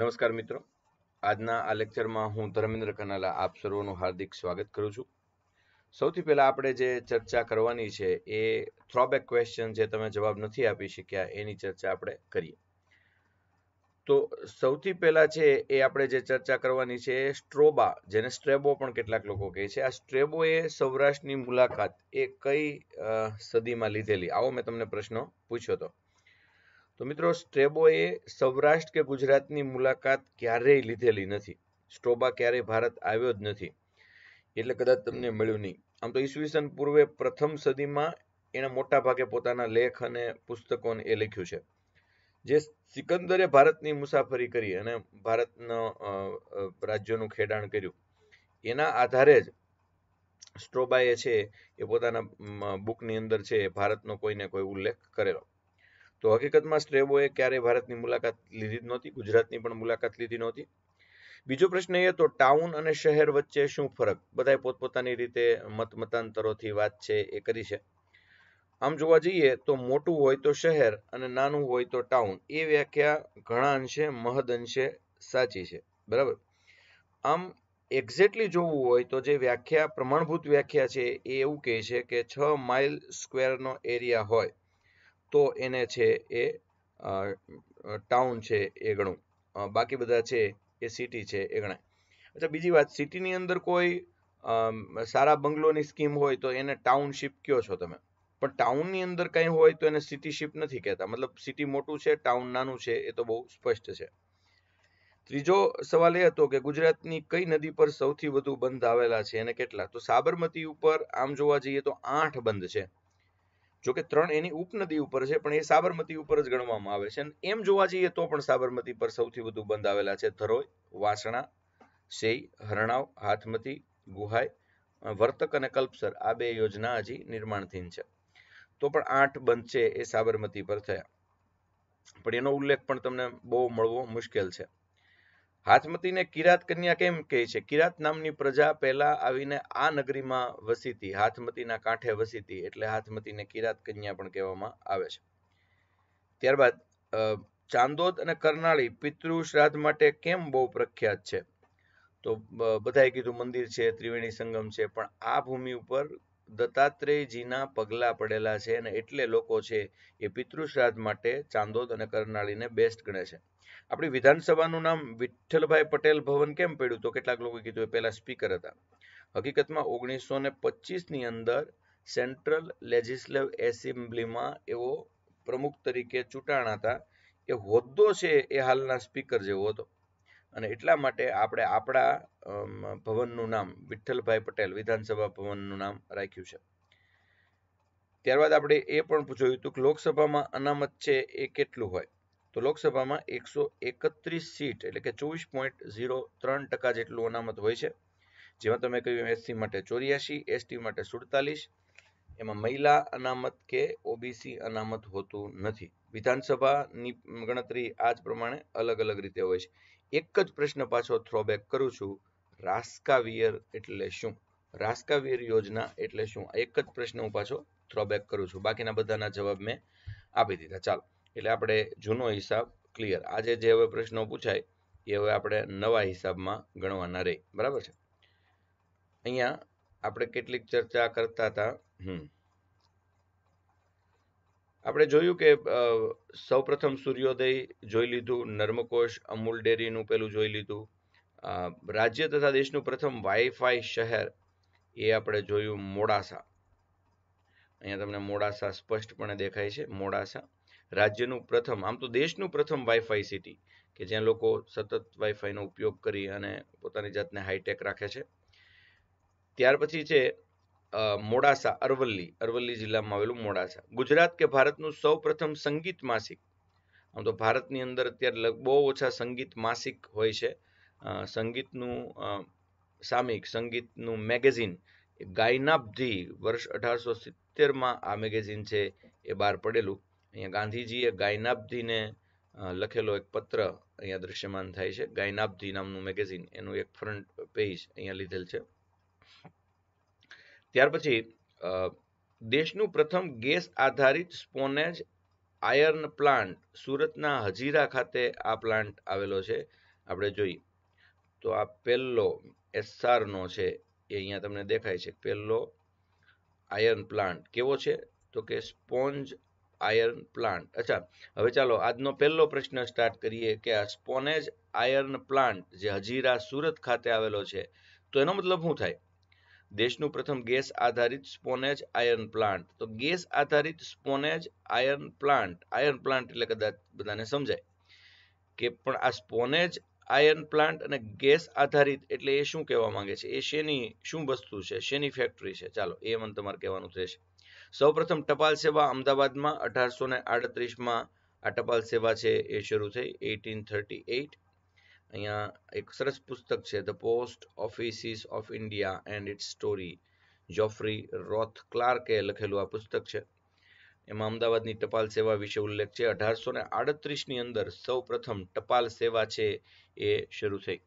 નમસ્કાર મિત્રો આજના આ લેક્ચરમાં હું ધર્મેન્દ્ર કનાલા આપ સર્વનું હાર્દિક સ્વાગત કરું છું સૌથી પહેલાં આપણે જે ચર્ચા કરવાની છે એ થ્રોબેક ક્વેશ્ચન જે તમે જવાબ નથી આપી શક્યા એની ચર્ચા આપણે કરીએ તો સૌથી પહેલાં છે એ આપણે જે ચર્ચા કરવાની છે એ સ્ટ્રોબા જેને સ્ટ્રેબો પણ કેટલાક લોકો કહે છે આ સ્ટ્રેબો એ સૌરાષ્ટ્રની મુલાકાત એ કઈ સદીમાં લીધેલી આવો મેં તમને પ્રશ્ન પૂછ્યો હતો તો મિત્રો સ્ટ્રેબોએ સૌરાષ્ટ્ર કે ગુજરાતની મુલાકાત ક્યારેય લીધેલી નથી સ્ટ્રોબા ક્યારેય ભારત આવ્યો જ નથી એટલે કદાચ તમને મળ્યું નહીં આમ તો ઈસવીસન પૂર્વે પ્રથમ સદીમાં એણે મોટા ભાગે પોતાના લેખ અને પુસ્તકોને એ લખ્યું છે જે સિકંદરે ભારતની મુસાફરી કરી અને ભારતનો રાજ્યોનું ખેડાણ કર્યું એના આધારે જ સ્ટ્રોબાએ છે એ પોતાના બુકની અંદર છે ભારતનો કોઈને કોઈ ઉલ્લેખ કરેલો તો હકીકતમાં સ્ટ્રેબોએ ક્યારેય ભારતની મુલાકાત લીધી જ નહોતી ગુજરાતની પણ મુલાકાત લીધી નહોતી બીજો પ્રશ્ન એ હતો ટાઉન અને શહેર વચ્ચે શું ફરક બધાએ પોતપોતાની રીતે મત મતાંતરોથી વાત છે એ કરી છે આમ જોવા જઈએ તો મોટું હોય તો શહેર અને નાનું હોય તો ટાઉન એ વ્યાખ્યા ઘણા અંશે મહદ અંશે સાચી છે બરાબર આમ એક્ઝેક્ટલી જોવું હોય તો જે વ્યાખ્યા પ્રમાણભૂત વ્યાખ્યા છે એ એવું કહે છે કે છ માઇલ સ્ક્વેરનો એરિયા હોય તો એને છે એ ટાઉન છે એ બાકી બધા છે એ સિટી છે એ અચ્છા બીજી વાત સિટીની અંદર કોઈ સારા બંગલોની સ્કીમ હોય તો એને ટાઉનશીપ કયો છો તમે પણ ટાઉનની અંદર કંઈ હોય તો એને સિટીશીપ નથી કહેતા મતલબ સિટી મોટું છે ટાઉન નાનું છે એ તો બહુ સ્પષ્ટ છે ત્રીજો સવાલ એ હતો કે ગુજરાતની કઈ નદી પર સૌથી વધુ બંધ આવેલા છે અને કેટલા તો સાબરમતી ઉપર આમ જોવા જઈએ તો આઠ બંધ છે જો ત્રણ એની ઉપનદી ઉપર છે પણ એ સાબરમતી ઉપર જ ગણવામાં આવે છે એમ જોવા જઈએ તો પણ સાબરમતી પર સૌથી વધુ બંધ આવેલા છે ધરોઈ વાસણા સેઈ હરણાવ હાથમતી ગુહાઈ વર્તક અને કલ્પસર આ બે યોજના હજી નિર્માણધીન છે તો પણ આઠ બંધ છે એ સાબરમતી પર થયા પણ એનો ઉલ્લેખ પણ તમને બહુ મળવો મુશ્કેલ છે હાથમતીને કિરાત કન્યા કેમ કહે છે કિરાત નામની પ્રજા પહેલા આવીને આ નગરીમાં વસી હાથમતીના કાંઠે વસી એટલે હાથમતીને કિરાત કન્યા પણ કહેવામાં આવે છે ત્યારબાદ ચાંદોદ અને કરનાળી પિતૃ શ્રાદ્ધ માટે કેમ બહુ પ્રખ્યાત છે તો બધાએ કીધું મંદિર છે ત્રિવેણી સંગમ છે પણ આ ભૂમિ ઉપર દત્તાત્રેયજીના પગલાં પડેલા છે અને એટલે લોકો છે એ પિતૃશ્રાદ્ધ માટે ચાંદોદ અને કરનાળીને બેસ્ટ ગણે છે આપણી વિધાનસભાનું નામ વિઠ્ઠલભાઈ પટેલ ભવન કેમ પડ્યું તો કેટલાક લોકોએ કીધું એ પહેલા સ્પીકર હતા હકીકતમાં ઓગણીસો ને પચીસની અંદર સેન્ટ્રલ લેજિસ્લેવ એસેમ્બલીમાં એવો પ્રમુખ તરીકે ચૂંટાણા હતા એ હોદ્દો છે એ હાલના સ્પીકર જેવો હતો અને એટલા માટે આપણે આપણા ભવનનું નામ વિઠ્ઠલભાઈ પટેલ વિધાનસભા ભવનનું નામ રાખ્યું છે ત્યારબાદ આપણે એ પણ પૂછ્યું હતું કે લોકસભામાં અનામત છે એ કેટલું હોય તો લોકસભામાં એકસો એકત્રીસ સીટ એટલે કે ચોવીસ પોઈન્ટ ઝીરો ત્રણ ટકા જેટલું અનામત હોય છે જેમાં તમે કહ્યું એસસી માટે ચોર્યાસી એસટી માટે સુડતાલીસ એમાં મહિલા અનામત કે ઓબીસી અનામત હોતું નથી વિધાનસભાની ગણતરી આ જ પ્રમાણે અલગ અલગ રીતે હોય છે એક જ પ્રશ્ન પાછો થ્રોબેક કરું છું રાસ્કાવિયર એટલે શું રાસ્કાવીર યોજના એટલે શું એક જ પ્રશ્ન હું પાછો થ્રોબેક કરું છું બાકીના બધાના જવાબ મેં આપી દીધા ચાલો એટલે આપણે જૂનો હિસાબ ક્લિયર આજે જે હવે પ્રશ્નો પૂછાય એ હવે આપણે નવા હિસાબમાં ગણવાના રહે બરાબર છે અહીંયા આપણે કેટલીક ચર્ચા કરતા હતા હમ આપણે જોયું કે સૌપ્રથમ સૂર્યોદય જોઈ લીધું નર્મકોશ અમૂલ ડેરીનું પેલું જોઈ લીધું રાજ્ય તથા દેશનું પ્રથમ વાઈફાઈ શહેર એ આપણે જોયું મોડાસા અહીંયા તમને મોડાસા સ્પષ્ટપણે દેખાય છે મોડાસા રાજ્યનું પ્રથમ આમ તો દેશનું પ્રથમ વાઈફાઈ સિટી કે જ્યાં લોકો સતત વાઈફાઈનો ઉપયોગ કરી અને પોતાની જાતને હાઈટેક રાખે છે ત્યાર પછી છે મોડાસા અરવલ્લી અરવલ્લી જિલ્લામાં આવેલું મોડાસા ગુજરાત કે ભારતનું સૌપ્રથમ સંગીત માસિક આમ તો ભારતની અંદર અત્યારે બહુ ઓછા સંગીત માસિક હોય છે સંગીતનું સામિક સંગીતનું મેગેઝિન ગાયનાબ્ધી વર્ષ અઢારસો સિત્તેરમાં આ મેગેઝિન છે એ બહાર પડેલું અહીંયા ગાંધીજીએ ગાયનાબ્ધીને લખેલો એક પત્ર અહીંયા દૃશ્યમાન થાય છે ગાયનાબ્ધી નામનું મેગેઝિન એનું એક ફ્રન્ટ પેજ અહીંયા લીધેલ છે ત્યાર પછી દેશનું પ્રથમ ગેસ આધારિત સ્પોનેજ આયર્ન પ્લાન્ટ સુરતના હજીરા ખાતે આ પ્લાન્ટ આવેલો છે આપણે જોઈએ તો આ પહેલો એસઆરનો છે એ અહીંયા તમને દેખાય છે પહેલો આયર્ન પ્લાન્ટ કેવો છે તો કે સ્પોન્જ આયર્ન પ્લાન્ટ અચ્છા હવે ચાલો આજનો પહેલો પ્રશ્ન સ્ટાર્ટ કરીએ કે આ સ્પોનેજ આયર્ન પ્લાન્ટ જે હજીરા સુરત ખાતે આવેલો છે તો એનો મતલબ શું થાય દેશનું પ્રથમ ગેસ આધારિત સ્પોનેજ આયર્ન પ્લાન્ટ તો ગેસ આધારિત sponge iron plant iron plant એટલે કદાચ બધાને સમજાય કે પણ આ સ્પોનેજ આયર્ન પ્લાન્ટ અને ગેસ આધારિત એટલે એ શું કહેવા માંગે છે એ શેની શું વસ્તુ છે શેની ફેક્ટરી છે ચાલો એ મને તમારે કહેવાનું રહેશે સૌપ્રથમ ટપાલ સેવા અમદાવાદમાં અઢારસો ને આડત્રીસમાં આ ટપાલ સેવા છે એ શરૂ થઈ એટીન થર્ટી એઇટ અહીંયા એક સરસ પુસ્તક છે the post offices of India and its story Geoffrey Roth ક્લાર્કે લખેલું આ પુસ્તક છે એમાં અમદાવાદની ટપાલ સેવા વિશે ઉલ્લેખ છે અઢારસો ને આડત્રીસની અંદર સૌ પ્રથમ ટપાલ સેવા છે એ શરૂ થઈ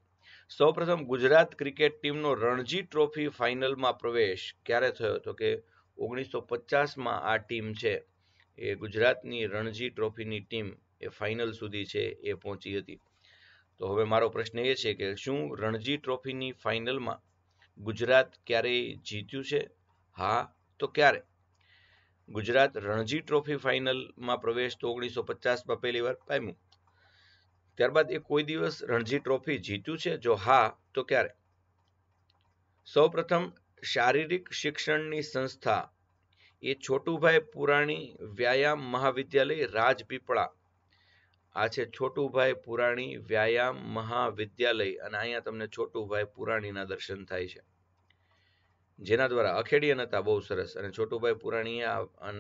સૌ પ્રથમ ગુજરાત ક્રિકેટ ટીમનો રણજી ટ્રોફી ફાઇનલમાં પ્રવેશ ક્યારે થયો તો કે ઓગણીસો પચાસમાં આ ટીમ છે એ ગુજરાતની રણજી ટ્રોફીની ટીમ એ ફાઇનલ સુધી છે એ પહોંચી હતી તો હવે મારો પ્રશ્ન એ છે કે શું રણજી ટ્રોફીની ફાઇનલમાં ગુજરાત ક્યારેય જીત્યું છે હા તો ક્યારે ગુજરાત રણજી ટ્રોફી ફાઇનલમાં પ્રવેશ તો ઓગણીસો પચાસમાં પહેલી વાર પામ્યું ત્યારબાદ એ કોઈ દિવસ રણજી ટ્રોફી જીત્યું છે જો હા તો ક્યારે સૌપ્રથમ શારીરિક શિક્ષણની સંસ્થા એ છોટુભાઈ પુરાણી વ્યાયામ મહાવિદ્યાલય રાજપીપળા આ છે છોટુભાઈ પુરાણી વ્યાયામ મહાવિદ્યાલય અને અહીંયા તમને છોટુભાઈ પુરાણીના દર્શન થાય છે જેના દ્વારા અખેડિયન હતા બહુ સરસ અને છોટુભાઈ પુરાણીએ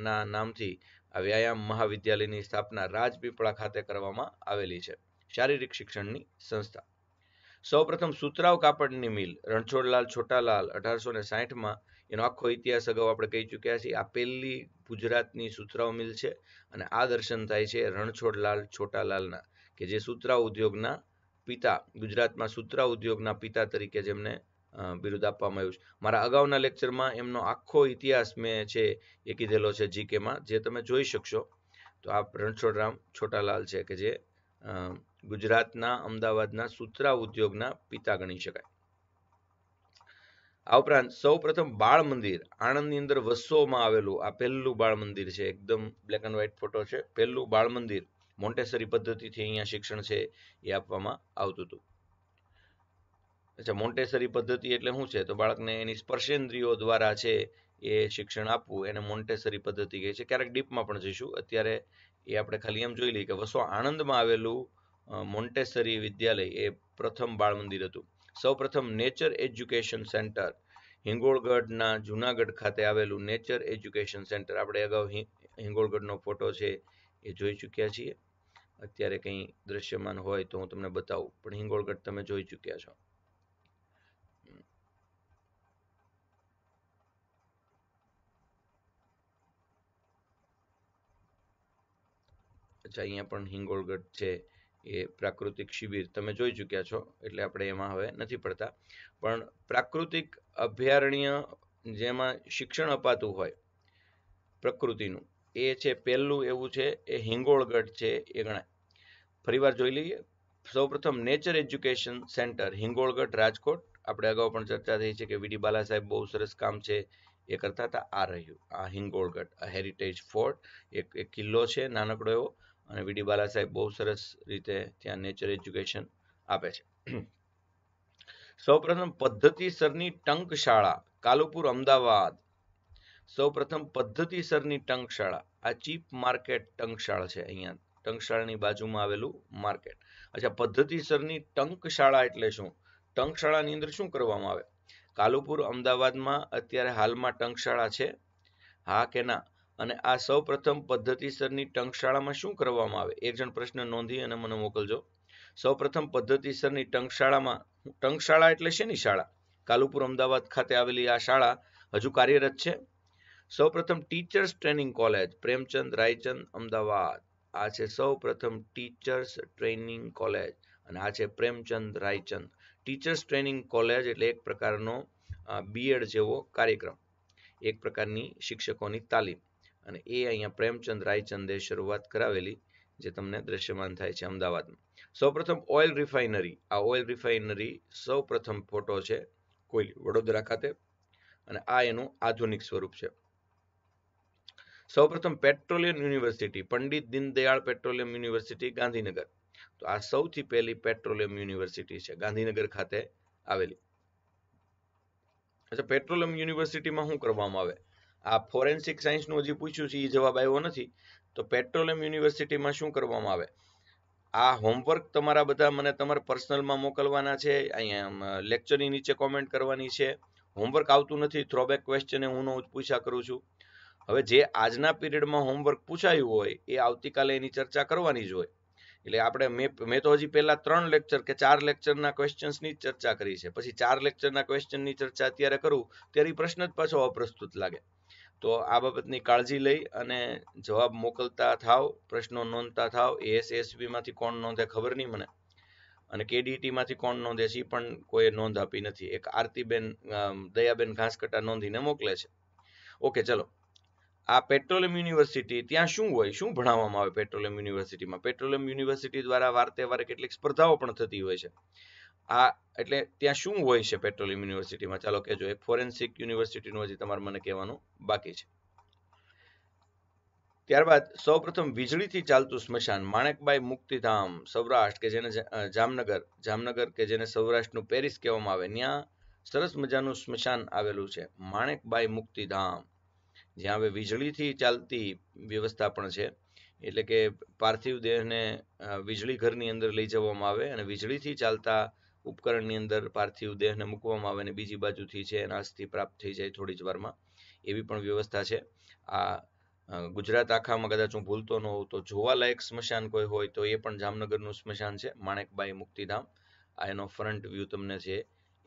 ના નામથી આ વ્યાયામ મહાવિદ્યાલયની સ્થાપના રાજપીપળા ખાતે કરવામાં આવેલી છે શારીરિક શિક્ષણની સંસ્થા સૌપ્રથમ સુતરાવ કાપડની મિલ રણછોડલાલ છોટાલાલ અઢારસો ને સાહીઠમાં એનો આખો ઇતિહાસ અગાઉ આપણે કહી ચૂક્યા છીએ આ પહેલી ગુજરાતની સુતરાઉ મિલ છે અને આ દર્શન થાય છે રણછોડલાલ છોટાલાલના કે જે સુતરા ઉદ્યોગના પિતા ગુજરાતમાં સુતરા ઉદ્યોગના પિતા તરીકે જેમને બિરુદ આપવામાં આવ્યું છે મારા અગાઉના લેક્ચરમાં એમનો આખો ઇતિહાસ મેં છે એ કીધેલો છે જીકેમાં જે તમે જોઈ શકશો તો આ રણછોડરામ છોટાલાલ છે કે જે ગુજરાતના અમદાવાદના સુતરા ઉદ્યોગના પિતા ગણી શકાય આ ઉપરાંત સૌ પ્રથમ બાળ મંદિર આણંદની અંદર વસ્સોમાં આવેલું આ પહેલું બાળ મંદિર છે એકદમ બ્લેક એન્ડ વ્હાઇટ ફોટો છે પહેલું બાળ મંદિર મોન્ટેસરી પદ્ધતિથી અહીંયા શિક્ષણ છે એ આપવામાં આવતું હતું અચ્છા મોન્ટેસરી પદ્ધતિ એટલે શું છે તો બાળકને એની સ્પર્શેન્દ્રિયો દ્વારા છે એ શિક્ષણ આપવું એને મોન્ટેસરી પદ્ધતિ કહે છે ક્યારેક ડીપમાં પણ જઈશું અત્યારે એ આપણે ખાલી એમ જોઈ લઈએ કે વસો આણંદમાં આવેલું મોન્ટેસરી વિદ્યાલય એ પ્રથમ બાળ મંદિર હતું સૌપ્રથમ નેચર એજ્યુકેશન સેન્ટર હિંગોળગઢના જુનાગઢ ખાતે આવેલું નેચર એજ્યુકેશન સેન્ટર આપણે અગાઉ હિંગોળગઢનો ફોટો છે એ જોઈ ચૂક્યા છીએ અત્યારે કંઈ દ્રશ્યમાન હોય તો હું તમને બતાવું પણ હિંગોળગઢ તમે જોઈ ચૂક્યા છો અચ્છા અહીંયા પણ હિંગોળગઢ છે એ પ્રાકૃતિક શિબિર તમે જોઈ ચૂક્યા છો એટલે આપણે એમાં હવે નથી પડતા પણ પ્રાકૃતિક અભયારણ્ય જેમાં શિક્ષણ અપાતું હોય પ્રકૃતિનું એ છે પહેલું એવું છે એ હિંગોળગઢ છે એ ગણાય ફરીવાર જોઈ લઈએ સૌપ્રથમ nature education centre Hingolgadh Rajkot આપણે અગાઉ પણ ચર્ચા થઈ છે કે વીડી બાલા સાહેબ બહુ સરસ કામ છે એ કરતા હતા આ રહ્યું આ હિંગોળગઢ હેરિટેજ ફોર્ટ એક કિલ્લો છે નાનકડો એવો અને વીડી બાલા સાહેબ બહુ સરસ રીતે ત્યાં નેચર એજ્યુકેશન આપે છે સૌપ્રથમ પદ્ધતિસરની ટંક શાળા કાલુપુર અમદાવાદ સૌપ્રથમ પદ્ધતિસરની ટંક શાળા આ ચીપ માર્કેટ ટંક શાળા છે અહીંયા ટંક શાળાની બાજુમાં આવેલું માર્કેટ અચ્છા પદ્ધતિસરની ટંક શાળા એટલે શું ટંક શાળાની અંદર શું કરવામાં આવે કાલુપુર અમદાવાદમાં અત્યારે હાલમાં ટંક શાળા છે હા કે ના અને આ સૌ પ્રથમ પદ્ધતિસરની ટંકશાળામાં શું કરવામાં આવે એક જણ પ્રશ્ન નોંધી અને મને મોકલજો સૌ પ્રથમ પદ્ધતિસરની ટંકશાળામાં ટંકશાળા એટલે શેની શાળા કાલુપુર અમદાવાદ ખાતે આવેલી આ શાળા હજુ કાર્યરત છે સૌ પ્રથમ teachers training college Premchand Raichand Ahmedabad આ છે સૌ પ્રથમ ટીચર્સ ટ્રેનિંગ કોલેજ અને આ છે Premchand Raichand teachers training college એટલે એક પ્રકારનો બીએડ જેવો કાર્યક્રમ એક પ્રકારની શિક્ષકોની તાલીમ અને એ અહીંયા પ્રેમચંદ રાયચંદે શરૂઆત કરાવેલી જે તમને દ્રશ્યમાન થાય છે અમદાવાદમાં સૌ પ્રથમ ઓઇલ રિફાઇનરી આ ઓઇલ રિફાઇનરી સૌપ્રથમ ફોટો છે કોઈ વડોદરા ખાતે અને આ એનું આધુનિક સ્વરૂપ છે સૌપ્રથમ petroleum university Pandit Deendayal petroleum university Gandhinagar તો આ સૌથી પહેલી પેટ્રોલિયમ યુનિવર્સિટી છે ગાંધીનગર ખાતે આવેલી અચ્છા પેટ્રોલિયમ યુનિવર્સિટીમાં શું કરવામાં આવે આ ફોરેન્સિક સાયન્સનું હજી પૂછ્યું છે એ જવાબ આવ્યો નથી તો પેટ્રોલિયમ યુનિવર્સિટીમાં શું કરવામાં આવે આ હોમવર્ક તમારા બધા મને તમારા પર્સનલમાં મોકલવાના છે અહીંયા લેક્ચરની નીચે કોમેન્ટ કરવાની છે હોમવર્ક આવતું નથી થ્રોબેક ક્વેશ્ચન હું પૂછ્યા કરું છું હવે જે આજના પીરિયડમાં હોમવર્ક પૂછાયું હોય એ આવતીકાલે એની ચર્ચા કરવાની જ હોય એટલે આપણે મેં મેં તો હજી પહેલાં ત્રણ લેક્ચર કે ચાર લેક્ચરના ક્વેશ્ચન્સની જ ચર્ચા કરી છે પછી ચાર લેક્ચરના ક્વેશ્ચનની ચર્ચા અત્યારે કરું ત્યારે પ્રશ્ન જ પાછો અપ્રસ્તુત લાગે તો આ બાબતની કાળજી લઈ અને જવાબ મોકલતા થાવ પ્રશ્નો નોંધતા થાવ એએસએસબીમાંથી કોણ નોંધે ખબર નહીં મને અને કેડીટીમાંથી કોણ નોંધે છે એ પણ કોઈએ નોંધ આપી નથી એક આરતીબેન દયાબેન ઘાસકટા નોંધીને મોકલે છે ઓકે ચલો આ પેટ્રોલિયમ યુનિવર્સિટી ત્યાં શું હોય શું ભણાવવામાં આવે પેટ્રોલિયમ યુનિવર્સિટીમાં પેટ્રોલિયમ યુનિવર્સિટી દ્વારા વારતે વારે કેટલીક સ્પર્ધાઓ પણ થતી હોય છે આ એટલે ત્યાં શું હોય છે પેટ્રોલિયમ યુનિવર્સિટીમાં ચાલો કહેજો એક ફોરેન્સિક યુનિવર્સિટીનું હજી તમારે મને કહેવાનું બાકી છે ત્યારબાદ સૌપ્રથમ વીજળીથી ચાલતું સ્મશાન માણેકબાઈ મુક્તિધામ સૌરાષ્ટ્ર કે જેને જામનગર જામનગર કે જેને સૌરાષ્ટ્રનું પેરિસ કહેવામાં આવે ત્યાં સરસ મજાનું સ્મશાન આવેલું છે માણેકબાઈ મુક્તિધામ જ્યાં હવે વીજળીથી ચાલતી વ્યવસ્થા પણ છે એટલે કે પાર્થિવ દેહને વીજળી ઘરની અંદર લઈ જવામાં આવે અને વીજળીથી ચાલતા ઉપકરણની અંદર પાર્થિવ દેહને મૂકવામાં આવે ને બીજી બાજુથી છે એના અસ્થિ પ્રાપ્ત થઈ જાય થોડી જ વારમાં એવી પણ વ્યવસ્થા છે આ ગુજરાત આખામાં કદાચ હું ભૂલતો ન હોઉં તો જોવાલાયક સ્મશાન કોઈ હોય તો એ પણ જામનગરનું સ્મશાન છે માણેકબાઈ મુક્તિધામ આ એનો ફ્રન્ટ વ્યૂ તમને છે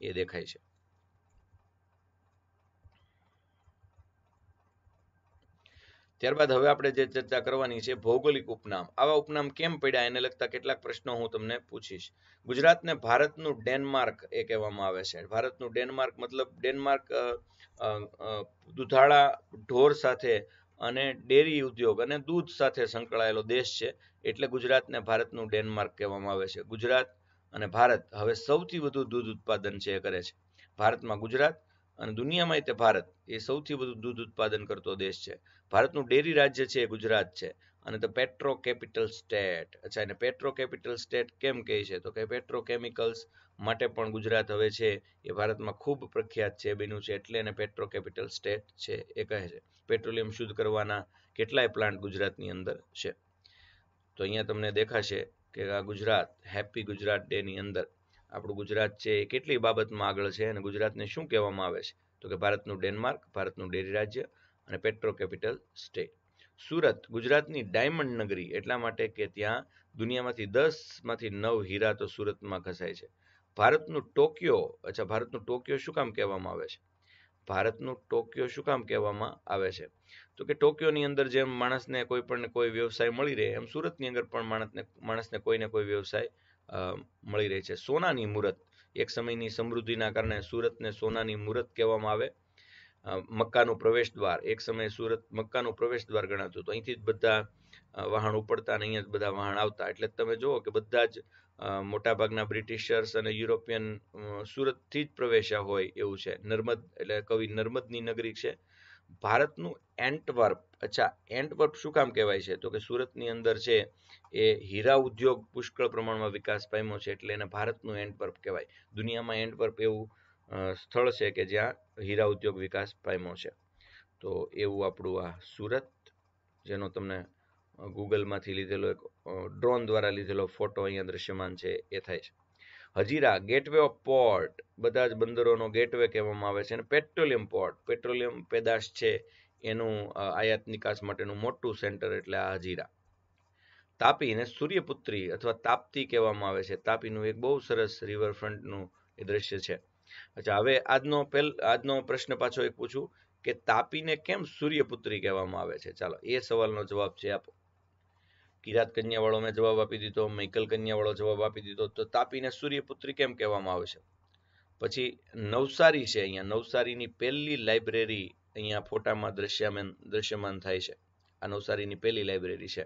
એ દેખાય છે ત્યારબાદ હવે આપણે જે ચર્ચા કરવાની છે ભૌગોલિક ઉપનામ આવા ઉપનામ કેમ પડ્યા એને લગતા કેટલાક પ્રશ્નો હું તમને પૂછીશ ગુજરાતને ભારતનું ડેનમાર્ક એ કહેવામાં આવે છે ભારતનું ડેનમાર્ક મતલબ ડેનમાર્ક દુધાળા ઢોર સાથે અને ડેરી ઉદ્યોગ અને દૂધ સાથે સંકળાયેલો દેશ છે એટલે ગુજરાતને ભારતનું ડેનમાર્ક કહેવામાં આવે છે ગુજરાત અને ભારત હવે સૌથી વધુ દૂધ ઉત્પાદન છે એ કરે છે ભારતમાં ગુજરાત અને દુનિયામાં તે ભારત એ સૌથી વધુ દૂધ ઉત્પાદન કરતો દેશ છે ભારતનું ડેરી રાજ્ય છે એ ગુજરાત છે અને તો પેટ્રો કેપિટલ સ્ટેટ અચ્છા એને પેટ્રો કેપિટલ સ્ટેટ કેમ કહે છે તો કે પેટ્રોકેમિકલ્સ માટે પણ ગુજરાત હવે છે એ ભારતમાં ખૂબ પ્રખ્યાત છે બન્યું છે એટલે એને પેટ્રો કેપિટલ સ્ટેટ છે એ કહે છે પેટ્રોલિયમ શુદ્ધ કરવાના કેટલાય પ્લાન્ટ ગુજરાતની અંદર છે તો અહીંયા તમને દેખાશે કે આ ગુજરાત હેપી ગુજરાત ડેની અંદર આપણું ગુજરાત છે એ કેટલી બાબતમાં આગળ છે અને ગુજરાતને શું કહેવામાં આવે છે તો કે ભારતનું ડેનમાર્ક ભારતનું ડેરી રાજ્ય અને પેટ્રો કેપિટલ સ્ટેટ સુરત ગુજરાતની ડાયમંડ નગરી એટલા માટે કે ત્યાં દુનિયામાંથી દસમાંથી નવ હીરા તો સુરતમાં ઘસાય છે ભારતનું ટોક્યો અચ્છા ભારતનું ટોક્યો શું કામ કહેવામાં આવે છે ભારતનું ટોક્યો શું કામ કહેવામાં આવે છે તો કે ટોક્યોની અંદર જેમ માણસને કોઈ પણ કોઈ વ્યવસાય મળી રહે એમ સુરતની અંદર પણ માણસને માણસને કોઈને કોઈ વ્યવસાય મળી રહી છે સોનાની મૂર્ત એક સમયની સમૃદ્ધિના કારણે સુરતને સોનાની મૂર્ત કહેવામાં આવે મક્કાનું પ્રવેશ દ્વાર એક સમયે સુરત મક્કાનું પ્રવેશ દ્વાર ગણાતું હતું અહીંથી જ બધા વાહન ઉપડતા અને અહીંયા જ બધા વાહન આવતા એટલે તમે જુઓ કે બધા જ મોટાભાગના બ્રિટિશર્સ અને યુરોપિયન સુરતથી જ પ્રવેશ્યા હોય એવું છે નર્મદ એટલે કવિ નર્મદની નગરી છે ભારતનું એન્ટવર્પ અચ્છા એન્ટવર્પ શું કામ કહેવાય છે તો કે સુરતની અંદર છે એ હીરા ઉદ્યોગ પુષ્કળ પ્રમાણમાં વિકાસ પામ્યો છે એટલે એને ભારતનું એન્ટવર્પ કહેવાય દુનિયામાં એન્ટવર્પ એવું સ્થળ છે કે જ્યાં હીરા ઉદ્યોગ વિકાસ પામ્યો છે તો એવું આપણું આ સુરત જેનો તમને ગૂગલમાંથી લીધેલો એક ડ્રોન દ્વારા લીધેલો ફોટો અહીંયા દ્રશ્યમાન છે એ થાય છે હજીરા ગેટવે ઓફ પોર્ટ બધા જ બંદરોનો ગેટવે કહેવામાં આવે છે અને પેટ્રોલિયમ પોર્ટ પેટ્રોલિયમ પેદાશ છે એનું આયાત નિકાસ માટેનું મોટું સેન્ટર એટલે આ હજીરા તાપીને સૂર્યપુત્રી અથવા તાપ્તી કહેવામાં આવે છે તાપીનું એક બહુ સરસ રિવરફ્રન્ટનું એ દ્રશ્ય છે અચ્છા હવે આજનો પહેલ આજનો પ્રશ્ન પાછો એક પૂછું કે તાપીને કેમ સૂર્યપુત્રી કહેવામાં આવે છે ચાલો એ સવાલનો જવાબ છે આપો કિરાત કન્યાવાળો મેં જવાબ આપી દીધો મૈકલ કન્યાવાળો જવાબ આપી દીધો તો તાપીને સૂર્યપુત્રી કેમ કહેવામાં આવે છે પછી નવસારી છે અહીંયા નવસારીની પહેલી લાઇબ્રેરી અહીંયા ફોટામાં દ્રશ્યમાન દ્રશ્યમાન થાય છે આ નવસારીની પહેલી લાઇબ્રેરી છે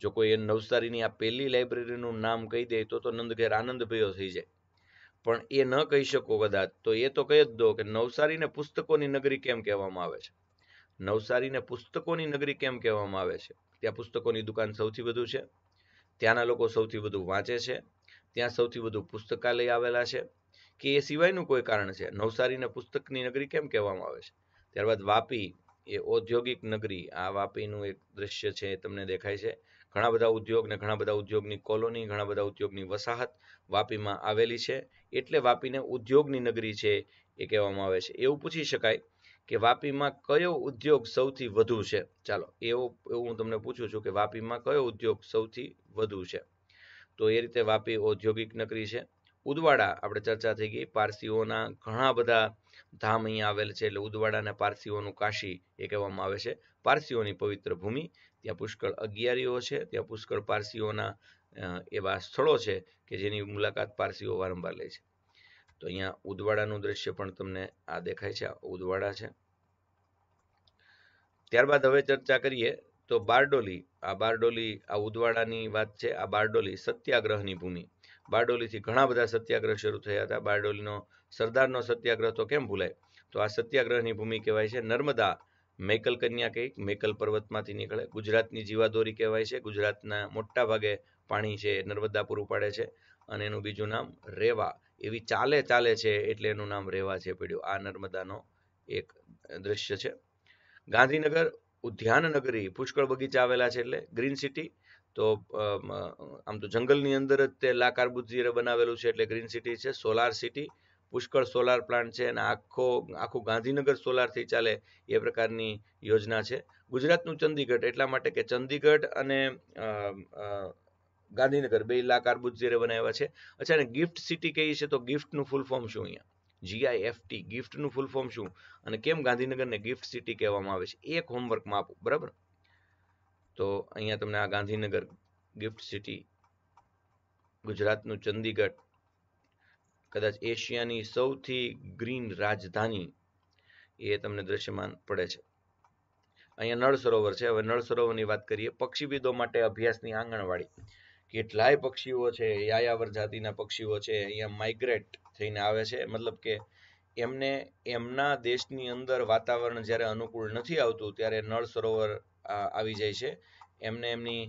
જો કોઈ નવસારીની આ પહેલી લાઇબ્રેરીનું નામ કહી દે તો તો નંદઘેર આનંદ ભયો થઈ જાય પણ એ ન કહી શકો કદાચ તો એ તો કહી જ દો કે નવસારીને પુસ્તકોની નગરી કેમ કહેવામાં આવે છે નવસારીને પુસ્તકોની નગરી કેમ કહેવામાં આવે છે ત્યાં પુસ્તકોની દુકાન સૌથી વધુ છે ત્યાંના લોકો સૌથી વધુ વાંચે છે ત્યાં સૌથી વધુ પુસ્તકાલય આવેલા છે કે એ સિવાયનું કોઈ કારણ છે નવસારીને પુસ્તકની નગરી કેમ કહેવામાં આવે છે ત્યારબાદ વાપી એ ઔદ્યોગિક નગરી આ વાપીનું એક દ્રશ્ય છે એ તમને દેખાય છે ઘણા બધા ઉદ્યોગ ને ઘણા બધા ઉદ્યોગની કોલોની ઘણા બધા ઉદ્યોગની વસાહત વાપીમાં આવેલી છે એટલે વાપીને ઉદ્યોગની નગરી છે એ કહેવામાં આવે છે એવું પૂછી શકાય કે વાપીમાં કયો ઉદ્યોગ સૌથી વધુ છે ચાલો એવો એવું હું તમને પૂછું છું કે વાપીમાં કયો ઉદ્યોગ સૌથી વધુ છે તો એ રીતે વાપી ઔદ્યોગિક નગરી છે ઉદવાડા આપણે ચર્ચા થઈ ગઈ પારસીઓના ઘણા બધા ધામ અહીંયા આવેલ છે એટલે ઉદવાડા અને પારસીઓનું કાશી એ કહેવામાં આવે છે પારસીઓની પવિત્ર ભૂમિ ત્યાં પુષ્કળ અગિયારીઓ છે ત્યાં પુષ્કળ પારસીઓના એવા સ્થળો છે કે જેની મુલાકાત પારસીઓ વારંવાર લે છે તો અહીંયા ઉદવાડાનું દ્રશ્ય પણ તમને આ દેખાય છે ઉદવાડા છે ત્યારબાદ હવે ચર્ચા કરીએ તો બારડોલી આ બારડોલી આ ઉદવાડાની વાત છે આ બારડોલી સત્યાગ્રહની ભૂમિ બારડોલીથી ઘણા બધા સત્યાગ્રહ શરૂ થયા હતા બારડોલીનો સરદારનો સત્યાગ્રહ તો કેમ ભૂલાય તો આ સત્યાગ્રહની ભૂમિ કહેવાય છે નર્મદા મેકલ કન્યા કંઈક મેકલ પર્વતમાંથી નીકળે ગુજરાતની જીવાદોરી કહેવાય છે ગુજરાતના મોટા ભાગે પાણી છે નર્મદા પૂરું પાડે છે અને એનું બીજું નામ રેવા એવી ચાલે ચાલે છે એટલે એનું નામ રેવા છે પડ્યું આ નર્મદાનો એક દ્રશ્ય છે ગાંધીનગર ઉદ્યાન નગરી પુષ્કળ બગીચા આવેલા છે એટલે ગ્રીન સિટી તો આમ તો જંગલની અંદર જ તે લાકાર બુદ્ધિરે બનાવેલું છે એટલે ગ્રીન સિટી છે સોલાર સિટી પુષ્કળ સોલાર પ્લાન્ટ છે અને આખો આખું ગાંધીનગર સોલારથી ચાલે એ પ્રકારની યોજના છે ગુજરાતનું ચંદીગઢ એટલા માટે કે ચંદીગઢ અને ગાંધીનગર બે ઇલાકા અર્બુદ બનાવ્યા છે અચ્છા અને ગિફ્ટ સિટી કહીએ છે તો ગિફ્ટનું ફૂલ ફોર્મ શું અહીંયા જીઆઈએફટી ગિફ્ટનું ફૂલ ફોર્મ શું અને કેમ ગાંધીનગરને ગિફ્ટ સિટી કહેવામાં આવે છે એક હોમવર્કમાં આપો બરાબર તો અહીંયા તમને આ ગાંધીનગર ગિફ્ટ સિટી ગુજરાતનું ચંદીગઢ કદાચ એશિયાની સૌથી ગ્રીન રાજધાની એ તમને દ્રશ્યમાન પડે છે અહીંયા નળ સરોવર છે હવે નળ સરોવરની વાત કરીએ પક્ષીવિદો માટે અભ્યાસની આંગણવાડી કેટલાય પક્ષીઓ છે યાયાવર જાતિના પક્ષીઓ છે અહીંયા માઇગ્રેટ થઈને આવે છે મતલબ કે એમને એમના દેશની અંદર વાતાવરણ જ્યારે અનુકૂળ નથી આવતું ત્યારે નળ સરોવર આવી જાય છે એમને એમની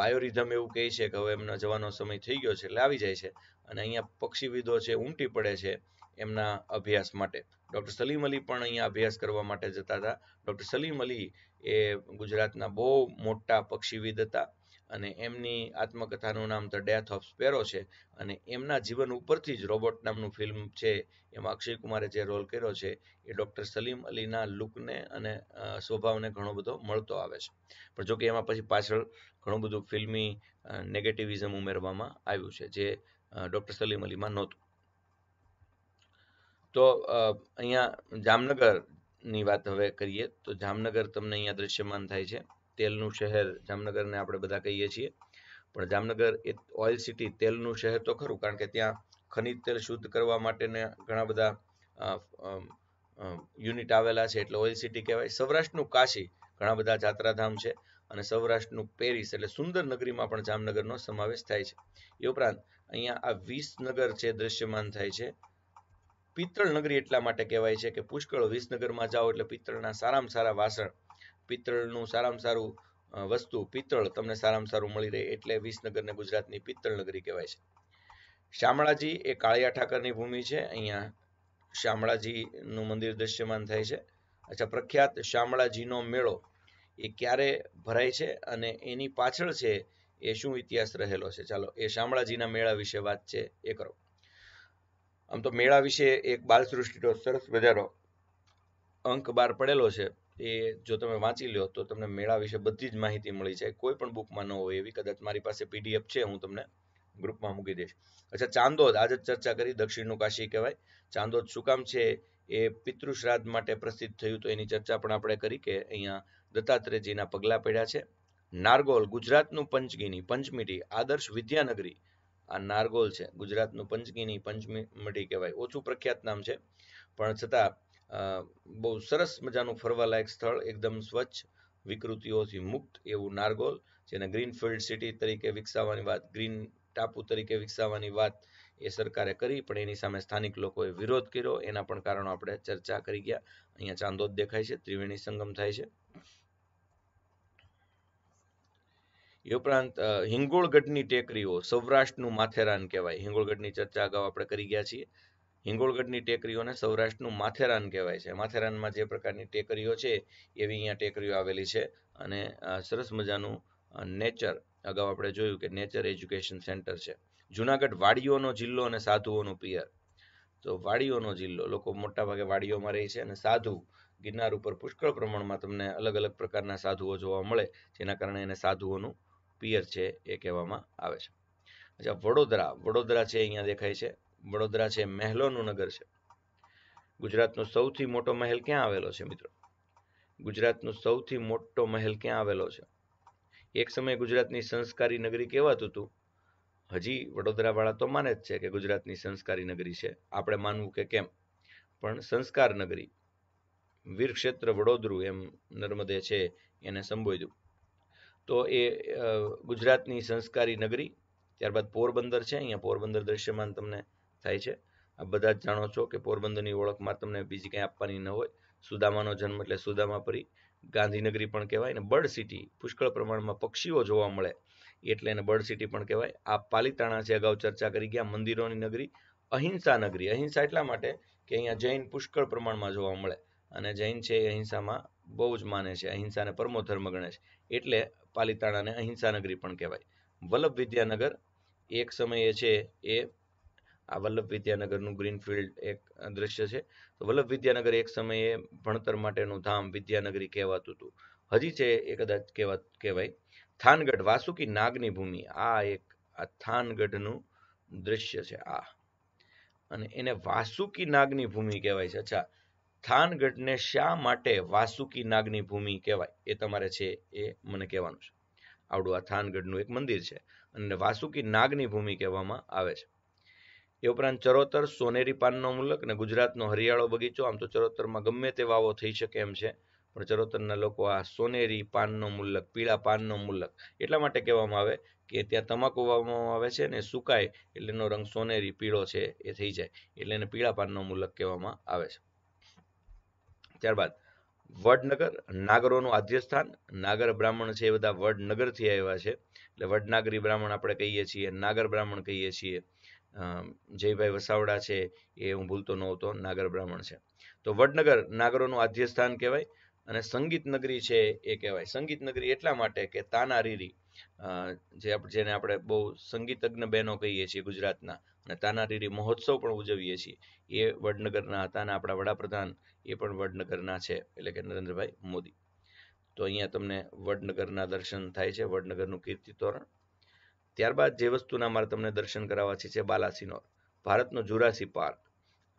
બાયોરિધમ એવું કહે છે કે હવે એમનો જવાનો સમય થઈ ગયો છે એટલે આવી જાય છે અને અહીંયા પક્ષીવિદો છે ઉમટી પડે છે એમના અભ્યાસ માટે ડૉક્ટર સલીમ અલી પણ અહીંયા અભ્યાસ કરવા માટે જતા હતા ડૉક્ટર સલીમ અલી એ ગુજરાતના બહુ મોટા પક્ષીવિદ હતા અને એમની આત્મકથાનું નામ ધ ડેથ ઓફ સ્પેરો છે અને એમના જીવન ઉપરથી જ રોબોટ નામનું ફિલ્મ છે એમાં અક્ષય કુમારે જે રોલ કર્યો છે એ ડૉક્ટર સલીમ અલીના લુકને અને સ્વભાવને ઘણો બધો મળતો આવે છે પણ જોકે એમાં પછી પાછળ ઘણું બધું ફિલ્મી નેગેટિવિઝમ ઉમેરવામાં આવ્યું છે જે ડૉક્ટર સલીમ અલીમાં નહોતું તો અહીંયા જામનગરની વાત હવે કરીએ તો જામનગર તમને અહીંયા દ્રશ્યમાન થાય છે તેલનું શહેર જામનગરને આપણે બધા કહીએ છીએ પણ જામનગર એ ઓઇલ સિટી તેલનું શહેર તો ખરું કારણ કે ત્યાં ખનિજ તેલ શુદ્ધ કરવા માટેને ઘણા બધા યુનિટ આવેલા છે એટલે ઓઇલ સિટી કહેવાય સૌરાષ્ટ્રનું કાશી ઘણા બધા જાત્રાધામ છે અને સૌરાષ્ટ્રનું પેરિસ એટલે સુંદર નગરીમાં પણ જામનગરનો સમાવેશ થાય છે એ ઉપરાંત અહીંયા આ વીસ નગર છે દ્રશ્યમાન થાય છે પિત્તળ નગરી એટલા માટે કહેવાય છે કે પુષ્કળ વિસનગરમાં જાઓ એટલે પિત્તળના સારામાં સારા વાસણ પિત્તળનું સારામાં સારું વસ્તુ પિત્તળ તમને સારામાં સારું મળી રહે એટલે વિસનગરને ગુજરાતની પિત્તળ નગરી કહેવાય છે શામળાજી એ કાળિયા ઠાકરની ભૂમિ છે અહીંયા શામળાજીનું મંદિર દ્રશ્યમાન થાય છે અચ્છા પ્રખ્યાત શામળાજીનો મેળો એ ક્યારે ભરાય છે અને એની પાછળ છે એ શું ઇતિહાસ રહેલો છે ચાલો એ શામળાજીના મેળા વિશે વાત છે એ કરો આમ તો મેળા વિશે એક બાલસૃષ્ટિનો સરસ મજાનો અંક બહાર પડેલો છે એ જો તમે વાંચી લો તો તમને મેળા વિશે બધી જ માહિતી મળી જાય કોઈ પણ બુકમાં ન હોય એવી કદાચ મારી પાસે પીડીએફ છે હું તમને ગ્રુપમાં મૂકી દઈશ અચ્છા ચાંદોદ આજે જ ચર્ચા કરી દક્ષિણનું કાશી કહેવાય ચાંદોદ શું કામ છે એ પિતૃ માટે પ્રસિદ્ધ થયું તો એની ચર્ચા પણ આપણે કરી કે અહીંયા દત્તાત્રેયજીના પગલાં પડ્યા છે નારગોલ ગુજરાતનું પંચગીની પંચમીઠી આદર્શ વિદ્યાનગરી આ નારગોલ છે ગુજરાતનું પંચગીની પંચમીઠી કહેવાય ઓછું પ્રખ્યાત નામ છે પણ છતાં બહુ સરસ મજાનું ફરવાલાયક સ્થળ એકદમ સ્વચ્છ વિકૃતિઓથી મુક્ત એવું નારગોલ જેને ગ્રીનફિલ્ડ સિટી તરીકે વિકસાવવાની વાત ગ્રીન ટાપુ તરીકે વિકસાવવાની વાત એ સરકારે કરી પણ એની સામે સ્થાનિક લોકોએ વિરોધ કર્યો એના પણ કારણો આપણે ચર્ચા કરી ગયા અહીંયા ચાંદોદ દેખાય છે ત્રિવેણી સંગમ થાય છે એ ઉપરાંત હિંગોળગઢની ટેકરીઓ સૌરાષ્ટ્રનું માથેરાન કહેવાય હિંગોળગઢની ચર્ચા અગાઉ આપણે કરી ગયા છીએ હિંગોળગઢની ટેકરીઓને સૌરાષ્ટ્રનું માથેરાન કહેવાય છે માથેરાનમાં જે પ્રકારની ટેકરીઓ છે એવી અહીંયા ટેકરીઓ આવેલી છે અને સરસ મજાનું નેચર અગાઉ આપણે જોયું કે નેચર એજ્યુકેશન સેન્ટર છે જુનાગઢ વાડીઓનો જિલ્લો અને સાધુઓનું પિયર તો વાડીઓનો જિલ્લો લોકો મોટાભાગે વાડીઓમાં રહે છે અને સાધુ ગિરનાર ઉપર પુષ્કળ પ્રમાણમાં તમને અલગ અલગ પ્રકારના સાધુઓ જોવા મળે જેના કારણે એને સાધુઓનું પિયર છે એ કહેવામાં આવે છે અચ્છા વડોદરા વડોદરા છે અહીંયા દેખાય છે વડોદરા છે મહેલોનું નગર છે ગુજરાતનો સૌથી મોટો મહેલ ક્યાં આવેલો છે મિત્રો ગુજરાતનો સૌથી મોટો મહેલ ક્યાં આવેલો છે એક સમયે ગુજરાતની સંસ્કારી નગરી કહેવાતું હતું હજી વડોદરાવાળા તો માને જ છે કે ગુજરાતની સંસ્કારી નગરી છે આપણે માનવું કે કેમ પણ સંસ્કાર નગરી વીર ક્ષેત્ર વડોદરું એમ નર્મદે છે એને સંબોધ્યું તો એ ગુજરાતની સંસ્કારી નગરી ત્યારબાદ પોરબંદર છે અહીંયા પોરબંદર દ્રશ્યમાન તમને થાય છે આ બધા જ જાણો છો કે પોરબંદરની ઓળખમાં તમને બીજી કંઈ આપવાની ન હોય સુદામાનો જન્મ એટલે સુદામાપરી ગાંધીનગરી પણ કહેવાય ને બર્ડ સિટી પુષ્કળ પ્રમાણમાં પક્ષીઓ જોવા મળે એટલે એને બર્ડ સિટી પણ કહેવાય આ પાલિતાણા છે અગાઉ ચર્ચા કરી ગયા મંદિરોની નગરી અહિંસા નગરી અહિંસા એટલા માટે કે અહીંયા જૈન પુષ્કળ પ્રમાણમાં જોવા મળે અને જૈન છે એ અહિંસામાં બહુ જ માને છે અહિંસાને પરમો ધર્મ ગણે છે એટલે પાલિતાણાને અહિંસા નગરી પણ કહેવાય વલ્લભ વિદ્યાનગર એક સમયે છે એ આ વલ્લભ વિદ્યાનગરનું ગ્રીનફિલ્ડ એક દ્રશ્ય છે તો વલ્લભ વિદ્યાનગર એક સમયે ભણતર માટેનું ધામ વિદ્યાનગરી કહેવાતું હતું હજી છે એ કદાચ કહેવા કહેવાય થાનગઢ વાસુકી નાગની ભૂમિ આ એક આ થાનગઢનું દ્રશ્ય છે આ અને એને વાસુકી નાગની ભૂમિ કહેવાય છે અચ્છા થાનગઢને શા માટે વાસુકી નાગની ભૂમિ કહેવાય એ તમારે છે એ મને કહેવાનું છે આવડું આ થાનગઢનું એક મંદિર છે અને વાસુકી નાગની ભૂમિ કહેવામાં આવે છે એ ઉપરાંત ચરોતર સોનેરી પાનનો મુલક અને ગુજરાતનો હરિયાળો બગીચો આમ તો ચરોતરમાં ગમે તે વાવો થઈ શકે એમ છે પણ ચરોતરના લોકો આ સોનેરી પાનનો મુલક પીળા પાનનો મુલક એટલા માટે કહેવામાં આવે કે ત્યાં તમાકુ વાવવામાં આવે છે અને સુકાય એટલે એનો રંગ સોનેરી પીળો છે એ થઈ જાય એટલે એને પીળા પાનનો મુલક કહેવામાં આવે છે ત્યારબાદ વડનગર નાગરોનું આદ્ય સ્થાન નાગર બ્રાહ્મણ છે એ બધા વડનગરથી આવ્યા છે એટલે વડનાગરી બ્રાહ્મણ આપણે કહીએ છીએ નાગર બ્રાહ્મણ કહીએ છીએ જયભાઈ વસાવડા છે એ હું ભૂલતો નહોતો નાગર બ્રાહ્મણ છે તો વડનગર નાગરોનું આદ્ય સ્થાન કહેવાય અને સંગીત નગરી છે એ કહેવાય સંગીત નગરી એટલા માટે કે તાના રીરી જે આપણે જેને આપણે બહુ સંગીતજ્ઞ બહેનો કહીએ છીએ ગુજરાતના અને તાના રીરી મહોત્સવ પણ ઉજવીએ છીએ એ વડનગરના હતા અને આપણા વડાપ્રધાન એ પણ વડનગરના છે એટલે કે નરેન્દ્રભાઈ મોદી તો અહીંયા તમને વડનગરના દર્શન થાય છે વડનગરનું કીર્તિ તોરણ ત્યારબાદ જે વસ્તુના મારે તમને દર્શન કરાવવા છે છે બાલાસિનોર ભારતનો જુરાસી પાર્ક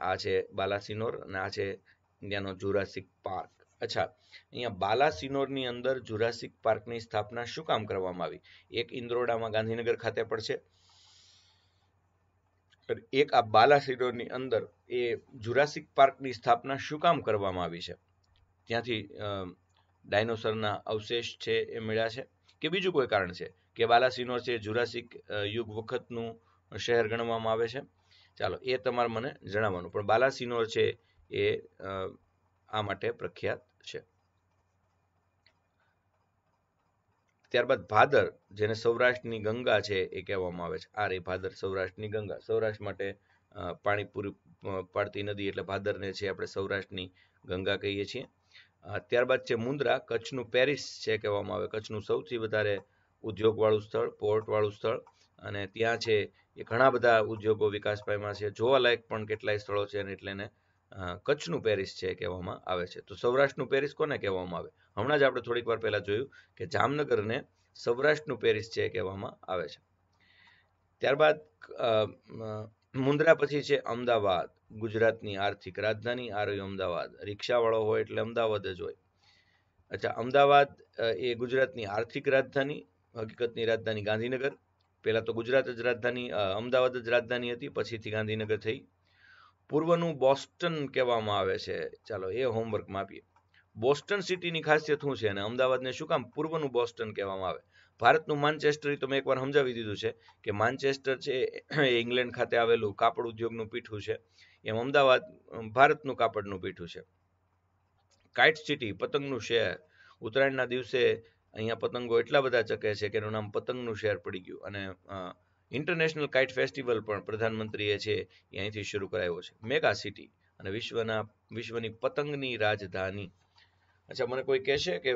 આ છે બાલાસિનોર અને આ છે ઇન્ડિયાનો જુરાસિક પાર્ક અચ્છા અહીંયા બાલાસિનોરની અંદર જુરાસિક પાર્કની સ્થાપના શું કામ કરવામાં આવી એક ઇન્દ્રોડામાં ગાંધીનગર ખાતે પણ છે એક આ બાલાસિનોરની અંદર એ જુરાસિક પાર્કની સ્થાપના શું કામ કરવામાં આવી છે ત્યાંથી ડાયનોસરના અવશેષ છે એ મળ્યા છે કે બીજું કોઈ કારણ છે કે બાલાસિનોર છે જુરાસિક યુગ વખતનું શહેર ગણવામાં આવે છે ચાલો એ તમારે મને જણાવવાનું પણ બાલાસિનોર છે એ આ માટે પ્રખ્યાત છે ત્યારબાદ ભાદર જેને સૌરાષ્ટ્રની ગંગા છે એ કહેવામાં આવે છે આ રે ભાદર સૌરાષ્ટ્રની ગંગા સૌરાષ્ટ્ર માટે પાણી પૂરી પાડતી નદી એટલે ભાદરને છે આપણે સૌરાષ્ટ્રની ગંગા કહીએ છીએ ત્યારબાદ છે મુન્દ્રા કચ્છનું પેરિસ છે કહેવામાં આવે કચ્છનું સૌથી વધારે ઉદ્યોગવાળું સ્થળ પોર્ટવાળું સ્થળ અને ત્યાં છે એ ઘણા બધા ઉદ્યોગો વિકાસ પામ્યા છે જોવાલાયક પણ કેટલાય સ્થળો છે અને એટલે કચ્છનું પેરિસ છે કહેવામાં આવે છે તો સૌરાષ્ટ્રનું પેરિસ કોને કહેવામાં આવે હમણાં જ આપણે થોડીક વાર પહેલાં જોયું કે જામનગરને સૌરાષ્ટ્રનું પેરિસ છે કહેવામાં આવે છે ત્યારબાદ મુન્દ્રા પછી છે અમદાવાદ ગુજરાતની આર્થિક રાજધાની આ રહ્યું અમદાવાદ રિક્ષાવાળો હોય એટલે અમદાવાદ જ હોય અચ્છા અમદાવાદ એ ગુજરાતની આર્થિક રાજધાની હકીકતની રાજધાની ગાંધીનગર પહેલાં તો ગુજરાત જ રાજધાની અમદાવાદ જ રાજધાની હતી પછીથી ગાંધીનગર થઈ પૂર્વનું બોસ્ટન કહેવામાં આવે છે ચાલો એ હોમવર્કમાં આપીએ બોસ્ટન સિટીની ખાસિયત શું છે અને અમદાવાદને શું કામ પૂર્વનું બોસ્ટન કહેવામાં આવે ભારતનું માન્ચેસ્ટર એ તમે એકવાર સમજાવી દીધું છે કે માન્ચેસ્ટર છે એ ઇંગ્લેન્ડ ખાતે આવેલું કાપડ ઉદ્યોગનું પીઠું છે એમ અમદાવાદ ભારતનું કાપડનું પીઠું છે કાઇટ સિટી પતંગનું શહેર ઉત્તરાયણના દિવસે અહીંયા પતંગો એટલા બધા ચકે છે કે એનું નામ પતંગનું શહેર પડી ગયું અને ઇન્ટરનેશનલ કાઇટ ફેસ્ટિવલ પણ પ્રધાનમંત્રીએ છે અહીંથી શરૂ કરાયો છે મેગા સિટી અને વિશ્વના વિશ્વની પતંગની રાજધાની અચ્છા મને કોઈ કહેશે કે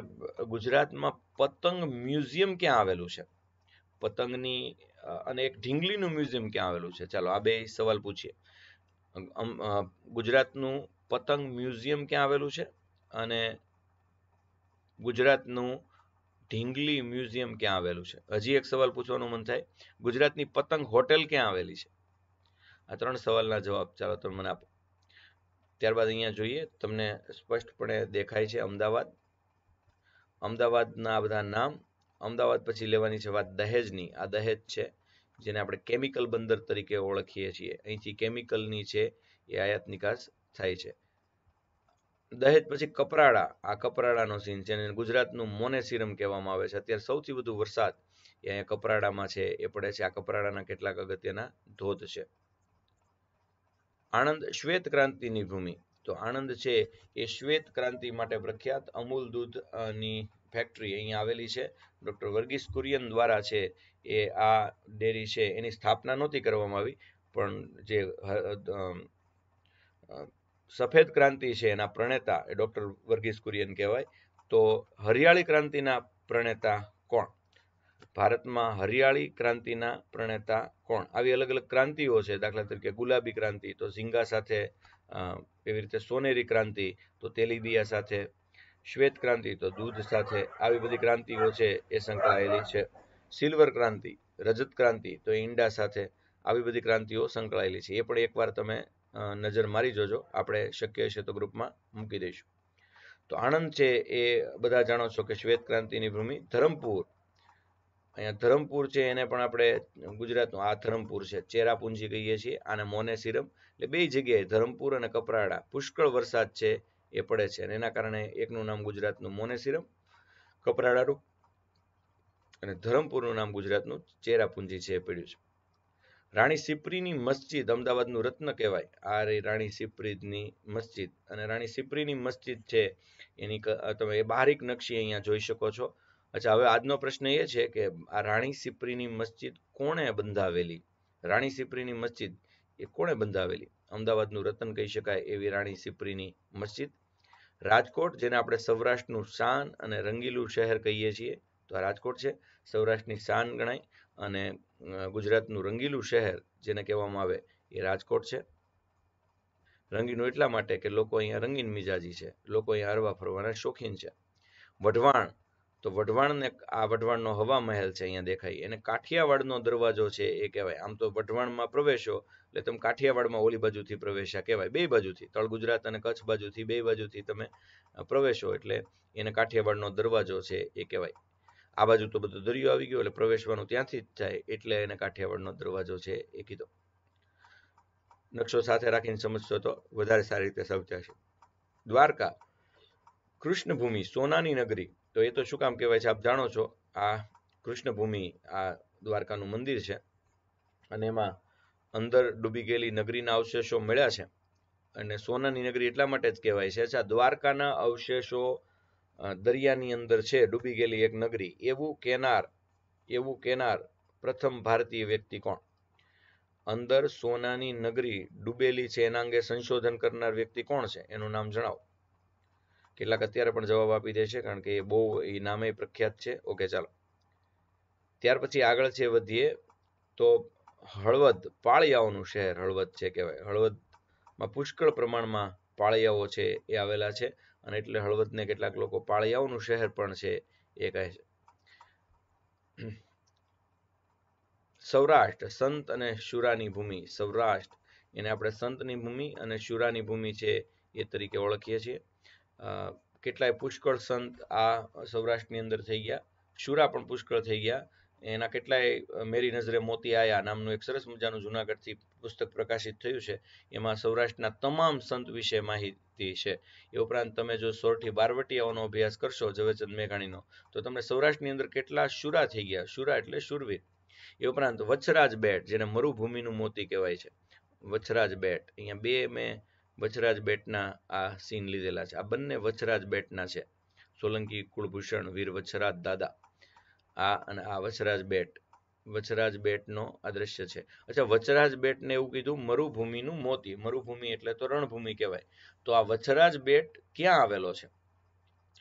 ગુજરાતમાં પતંગ મ્યુઝિયમ ક્યાં આવેલું છે પતંગની અને એક ઢીંગલીનું મ્યુઝિયમ ક્યાં આવેલું છે ચાલો આ બે સવાલ પૂછીએ ગુજરાતનું પતંગ મ્યુઝિયમ ક્યાં આવેલું છે અને ગુજરાતનું ઢીંગલી મ્યુઝિયમ ક્યાં આવેલું છે હજી એક સવાલ પૂછવાનું મન થાય ગુજરાતની પતંગ હોટેલ ક્યાં આવેલી છે આ ત્રણ સવાલના જવાબ ચાલો તમે મને આપો ત્યારબાદ અહીંયા જોઈએ તમને સ્પષ્ટપણે દેખાય છે અમદાવાદ અમદાવાદના બધા નામ અમદાવાદ પછી લેવાની છે વાત દહેજની આ દહેજ છે જેને આપણે કેમિકલ બંદર તરીકે ઓળખીએ છીએ અહીંથી કેમિકલની છે એ આયાત નિકાસ થાય છે દહેજ પછી કપરાડા આ કપરાડાનો સીન છે અને ગુજરાતનું મોનેસીરમ કહેવામાં આવે છે અત્યારે સૌથી વધુ વરસાદ એ અહીંયા કપરાડામાં છે એ પડે છે આ કપરાડાના કેટલાક અગત્યના ધોધ છે આણંદ શ્વેત ક્રાંતિની ભૂમિ તો આણંદ છે એ શ્વેત ક્રાંતિ માટે પ્રખ્યાત અમૂલ દૂધની ફેક્ટરી અહીં આવેલી છે ડૉક્ટર વર્ગીસ કુરિયન દ્વારા છે એ આ ડેરી છે એની સ્થાપના નહોતી કરવામાં આવી પણ જે સફેદ ક્રાંતિ છે એના પ્રણેતા એ ડૉક્ટર વર્ગીસ કુરિયન કહેવાય તો હરિયાળી ક્રાંતિના પ્રણેતા ભારતમાં હરિયાળી ક્રાંતિના પ્રણેતા કોણ આવી અલગ અલગ ક્રાંતિઓ છે દાખલા તરીકે ગુલાબી ક્રાંતિ તો ઝીંગા સાથે એવી રીતે સોનેરી ક્રાંતિ તો તેલીબિયા સાથે શ્વેત ક્રાંતિ તો દૂધ સાથે આવી બધી ક્રાંતિઓ છે એ સંકળાયેલી છે સિલ્વર ક્રાંતિ રજત ક્રાંતિ તો ઈંડા સાથે આવી બધી ક્રાંતિઓ સંકળાયેલી છે એ પણ એકવાર તમે નજર મારી જોજો આપણે શક્ય હશે તો ગ્રુપમાં મૂકી દઈશું તો આણંદ છે એ બધા જાણો છો કે શ્વેત ક્રાંતિની ભૂમિ ધરમપુર અહીંયા ધરમપુર છે એને પણ આપણે ગુજરાતનું આ ધરમપુર છે ચેરાપુંજી કહીએ છીએ આને મોનેસીરમ એટલે બે જગ્યાએ ધરમપુર અને કપરાડા પુષ્કળ વરસાદ છે એ પડે છે અને એના કારણે એકનું નામ ગુજરાતનું મોનેસીરમ કપરાડાનું અને ધરમપુરનું નામ ગુજરાતનું ચેરાપુંજી છે એ પડ્યું છે રાણી સિપ્રીની મસ્જિદ અમદાવાદનું રત્ન કહેવાય આ રે રાણી સિપરીની મસ્જિદ અને રાણી સિપ્રીની મસ્જિદ છે એની તમે એ બારીક નકશી અહીંયા જોઈ શકો છો અચ્છા હવે આજનો પ્રશ્ન એ છે કે આ રાણી સિપ્રીની મસ્જિદ કોણે બંધાવેલી રાણી સિપ્રીની મસ્જિદ એ કોણે બંધાવેલી અમદાવાદનું રતન કહી શકાય એવી રાણી સિપ્રીની મસ્જિદ રાજકોટ જેને આપણે સૌરાષ્ટ્રનું શાન અને રંગીલું શહેર કહીએ છીએ તો આ રાજકોટ છે સૌરાષ્ટ્રની શાન ગણાય અને ગુજરાતનું રંગીલું શહેર જેને કહેવામાં આવે એ રાજકોટ છે રંગીનું એટલા માટે કે લોકો અહીંયા રંગીન મિજાજી છે લોકો અહીંયા હરવા ફરવાના શોખીન છે વઢવાણ તો વઢવાણને આ વઢવાણનો હવા મહેલ છે અહીંયા દેખાય એને કાઠિયાવાડનો દરવાજો છે એ કહેવાય આમ તો વઢવાણમાં પ્રવેશો એટલે તમે કાઠિયાવાડમાં ઓલી બાજુથી પ્રવેશ્યા કહેવાય બે બાજુથી તળ ગુજરાત અને કચ્છ બાજુથી બે બાજુથી તમે પ્રવેશો એટલે એને કાઠિયાવાડનો દરવાજો છે એ કહેવાય આ બાજુ તો બધો દરિયો આવી ગયો એટલે પ્રવેશવાનું ત્યાંથી જ થાય એટલે એને કાઠિયાવાડનો દરવાજો છે એ કીધો નકશો સાથે રાખીને સમજશો તો વધારે સારી રીતે સમજાશે દ્વારકા કૃષ્ણભૂમિ સોનાની નગરી તો એ તો શું કામ કહેવાય છે આપ જાણો છો આ કૃષ્ણભૂમિ આ દ્વારકાનું મંદિર છે અને એમાં અંદર ડૂબી ગયેલી નગરીના અવશેષો મળ્યા છે અને સોનાની નગરી એટલા માટે જ કહેવાય છે અચ્છા દ્વારકાના અવશેષો દરિયાની અંદર છે ડૂબી ગયેલી એક નગરી એવું કેનાર એવું કેનાર પ્રથમ ભારતીય વ્યક્તિ કોણ અંદર સોનાની નગરી ડૂબેલી છે એના અંગે સંશોધન કરનાર વ્યક્તિ કોણ છે એનું નામ જણાવો કેટલાક અત્યારે પણ જવાબ આપી દે છે કારણ કે એ બહુ એ નામે પ્રખ્યાત છે ઓકે ચાલો ત્યાર પછી આગળ છે વધીએ તો હળવદ પાળિયાઓનું શહેર હળવદ છે કહેવાય હળવદમાં પુષ્કળ પ્રમાણમાં પાળિયાઓ છે એ આવેલા છે અને એટલે હળવદને કેટલાક લોકો પાળિયાઓનું શહેર પણ છે એ કહે છે સૌરાષ્ટ્ર સંત અને શુરાની ભૂમિ સૌરાષ્ટ્ર એને આપણે સંતની ભૂમિ અને શુરાની ભૂમિ છે એ તરીકે ઓળખીએ છીએ કેટલાય પુષ્કળ સંત આ સૌરાષ્ટ્રની અંદર થઈ ગયા શુરા પણ પુષ્કળ થઈ ગયા એના કેટલાય મેરી નજરે મોતી આયા નામનું એક સરસ મજાનું જૂનાગઢથી પુસ્તક પ્રકાશિત થયું છે એમાં સૌરાષ્ટ્રના તમામ સંત વિશે માહિતી છે એ ઉપરાંત તમે જો સોરઠી બારવટીયાઓનો અભ્યાસ કરશો ઝવેરચંદ મેઘાણીનો તો તમને સૌરાષ્ટ્રની અંદર કેટલા શુરા થઈ ગયા શુરા એટલે શુરવીર એ ઉપરાંત વચ્છરાજ બેટ જેને મરુભૂમિનું મોતી કહેવાય છે વચ્છરાજ બેટ અહીંયા બે મેં વચરાજ બેટના આ સીન લીધેલા છે આ બંને વચરાજ બેટના છે સોલંકી કુળભૂષણ વીર વચરાજ દાદા આ અને આ વચરાજ બેટ વચરાજ બેટનો આ દ્રશ્ય છે અચ્છા વચરાજ બેટને એવું કીધું મરુભૂમિનું મોતી મરુભૂમિ એટલે તો રણભૂમિ કહેવાય તો આ વચરાજ બેટ ક્યાં આવેલો છે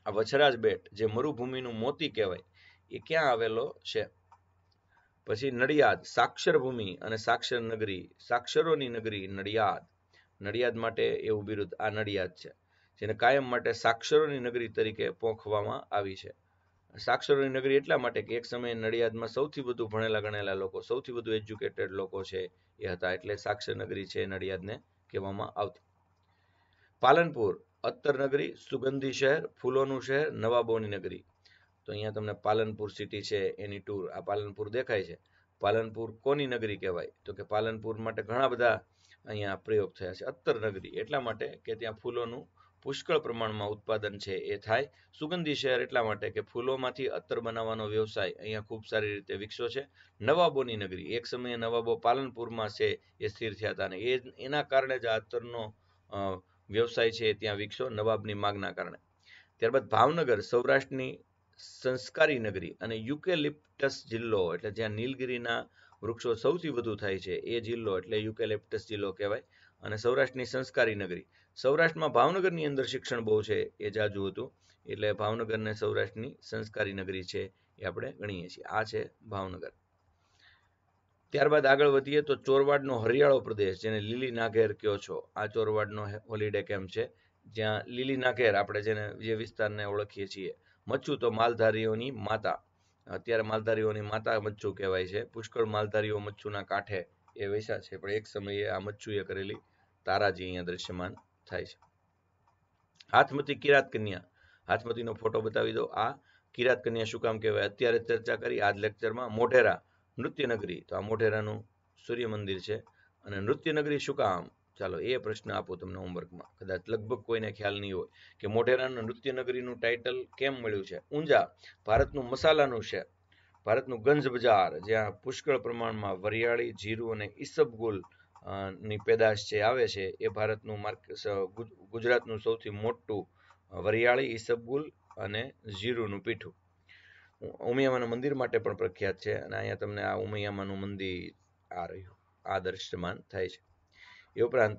આ વચરાજ બેટ જે મરુભૂમિનું મોતી કહેવાય એ ક્યાં આવેલો છે પછી નડિયાદ સાક્ષર ભૂમિ અને સાક્ષર નગરી સાક્ષરોની નગરી નડિયાદ નડિયાદ માટે એવું બિરુદ આ નડિયાદ છે જેને કાયમ માટે સાક્ષરોની નગરી તરીકે પોંખવામાં આવી છે સાક્ષરોની નગરી એટલા માટે કે એક સમયે નડિયાદમાં સૌથી વધુ ભણેલા ગણેલા લોકો સૌથી વધુ એજ્યુકેટેડ લોકો છે એ હતા એટલે સાક્ષર નગરી છે નડિયાદને કહેવામાં આવતી પાલનપુર અત્તર નગરી સુગંધી શહેર ફૂલોનું શહેર નવાબોની નગરી તો અહીંયા તમને પાલનપુર સિટી છે એની ટૂર આ પાલનપુર દેખાય છે પાલનપુર કોની નગરી કહેવાય તો કે પાલનપુર માટે ઘણા બધા અહીંયા પ્રયોગ થયા છે અત્તર નગરી એટલા માટે કે ત્યાં ફૂલોનું પુષ્કળ પ્રમાણમાં ઉત્પાદન છે એ થાય સુગંધી શહેર એટલા માટે કે ફૂલોમાંથી અત્તર બનાવવાનો વ્યવસાય અહીંયા ખૂબ સારી રીતે વિકસ્યો છે નવાબોની નગરી એક સમયે નવાબો પાલનપુરમાં છે એ સ્થિર થયા હતા અને એ એના કારણે જ આ અત્તરનો વ્યવસાય છે ત્યાં વિકસ્યો નવાબની માગના કારણે ત્યારબાદ ભાવનગર સૌરાષ્ટ્રની સંસ્કારી નગરી અને યુકેલિપ્ટસ જિલ્લો એટલે જ્યાં નીલગિરીના વૃક્ષો સૌથી વધુ થાય છે એ જિલ્લો એટલે યુકેલેપ્ટસ જિલ્લો કહેવાય અને સૌરાષ્ટ્રની સંસ્કારી નગરી સૌરાષ્ટ્રમાં ભાવનગરની અંદર શિક્ષણ બહુ છે એ જાજુ હતું એટલે ભાવનગરને સૌરાષ્ટ્રની સંસ્કારી નગરી છે એ આપણે ગણીએ છીએ આ છે ભાવનગર ત્યારબાદ આગળ વધીએ તો ચોરવાડનો હરિયાળો પ્રદેશ જેને લીલી નાગેર કયો છો આ ચોરવાડનો હોલિડે કેમ્પ છે જ્યાં લીલી નાગેર આપણે જેને જે વિસ્તારને ઓળખીએ છીએ મચ્છુ તો માલધારીઓની માતા અત્યારે માલધારીઓની માતા મચ્છુ કહેવાય છે પુષ્કળ માલધારીઓ મચ્છુના કાંઠે એ વેસા છે પણ એક સમયે આ મચ્છુએ કરેલી તારાજી અહીંયા દ્રશ્યમાન થાય છે હાથમતી કિરાત કન્યા હાથમતીનો ફોટો બતાવી દો આ કિરાત કન્યા શું કામ કહેવાય અત્યારે ચર્ચા કરી આજ લેક્ચરમાં મોઢેરા નૃત્યનગરી તો આ મોઢેરાનું સૂર્ય મંદિર છે અને નૃત્યનગરી શું કામ ચાલો એ પ્રશ્ન આપો તમને હોમવર્કમાં કદાચ લગભગ કોઈને ખ્યાલ નહીં હોય કે મોઢેરાનું નૃત્યનગરીનું ટાઇટલ કેમ મળ્યું છે ઊંઝા ભારતનું મસાલાનું છે ભારતનું ગંજ બજાર જ્યાં પુષ્કળ પ્રમાણમાં વરિયાળી જીરું અને ઈસબગુલ ની પેદાશ જે આવે છે એ ભારતનું માર્ક ગુજરાતનું સૌથી મોટું વરિયાળી ઈસબગુલ અને જીરુંનું પીઠું ઉમિયામાના મંદિર માટે પણ પ્રખ્યાત છે અને અહીંયા તમને આ ઉમિયામાનું મંદિર આ રહ્યું આ દ્રશ્યમાન થાય છે એ ઉપરાંત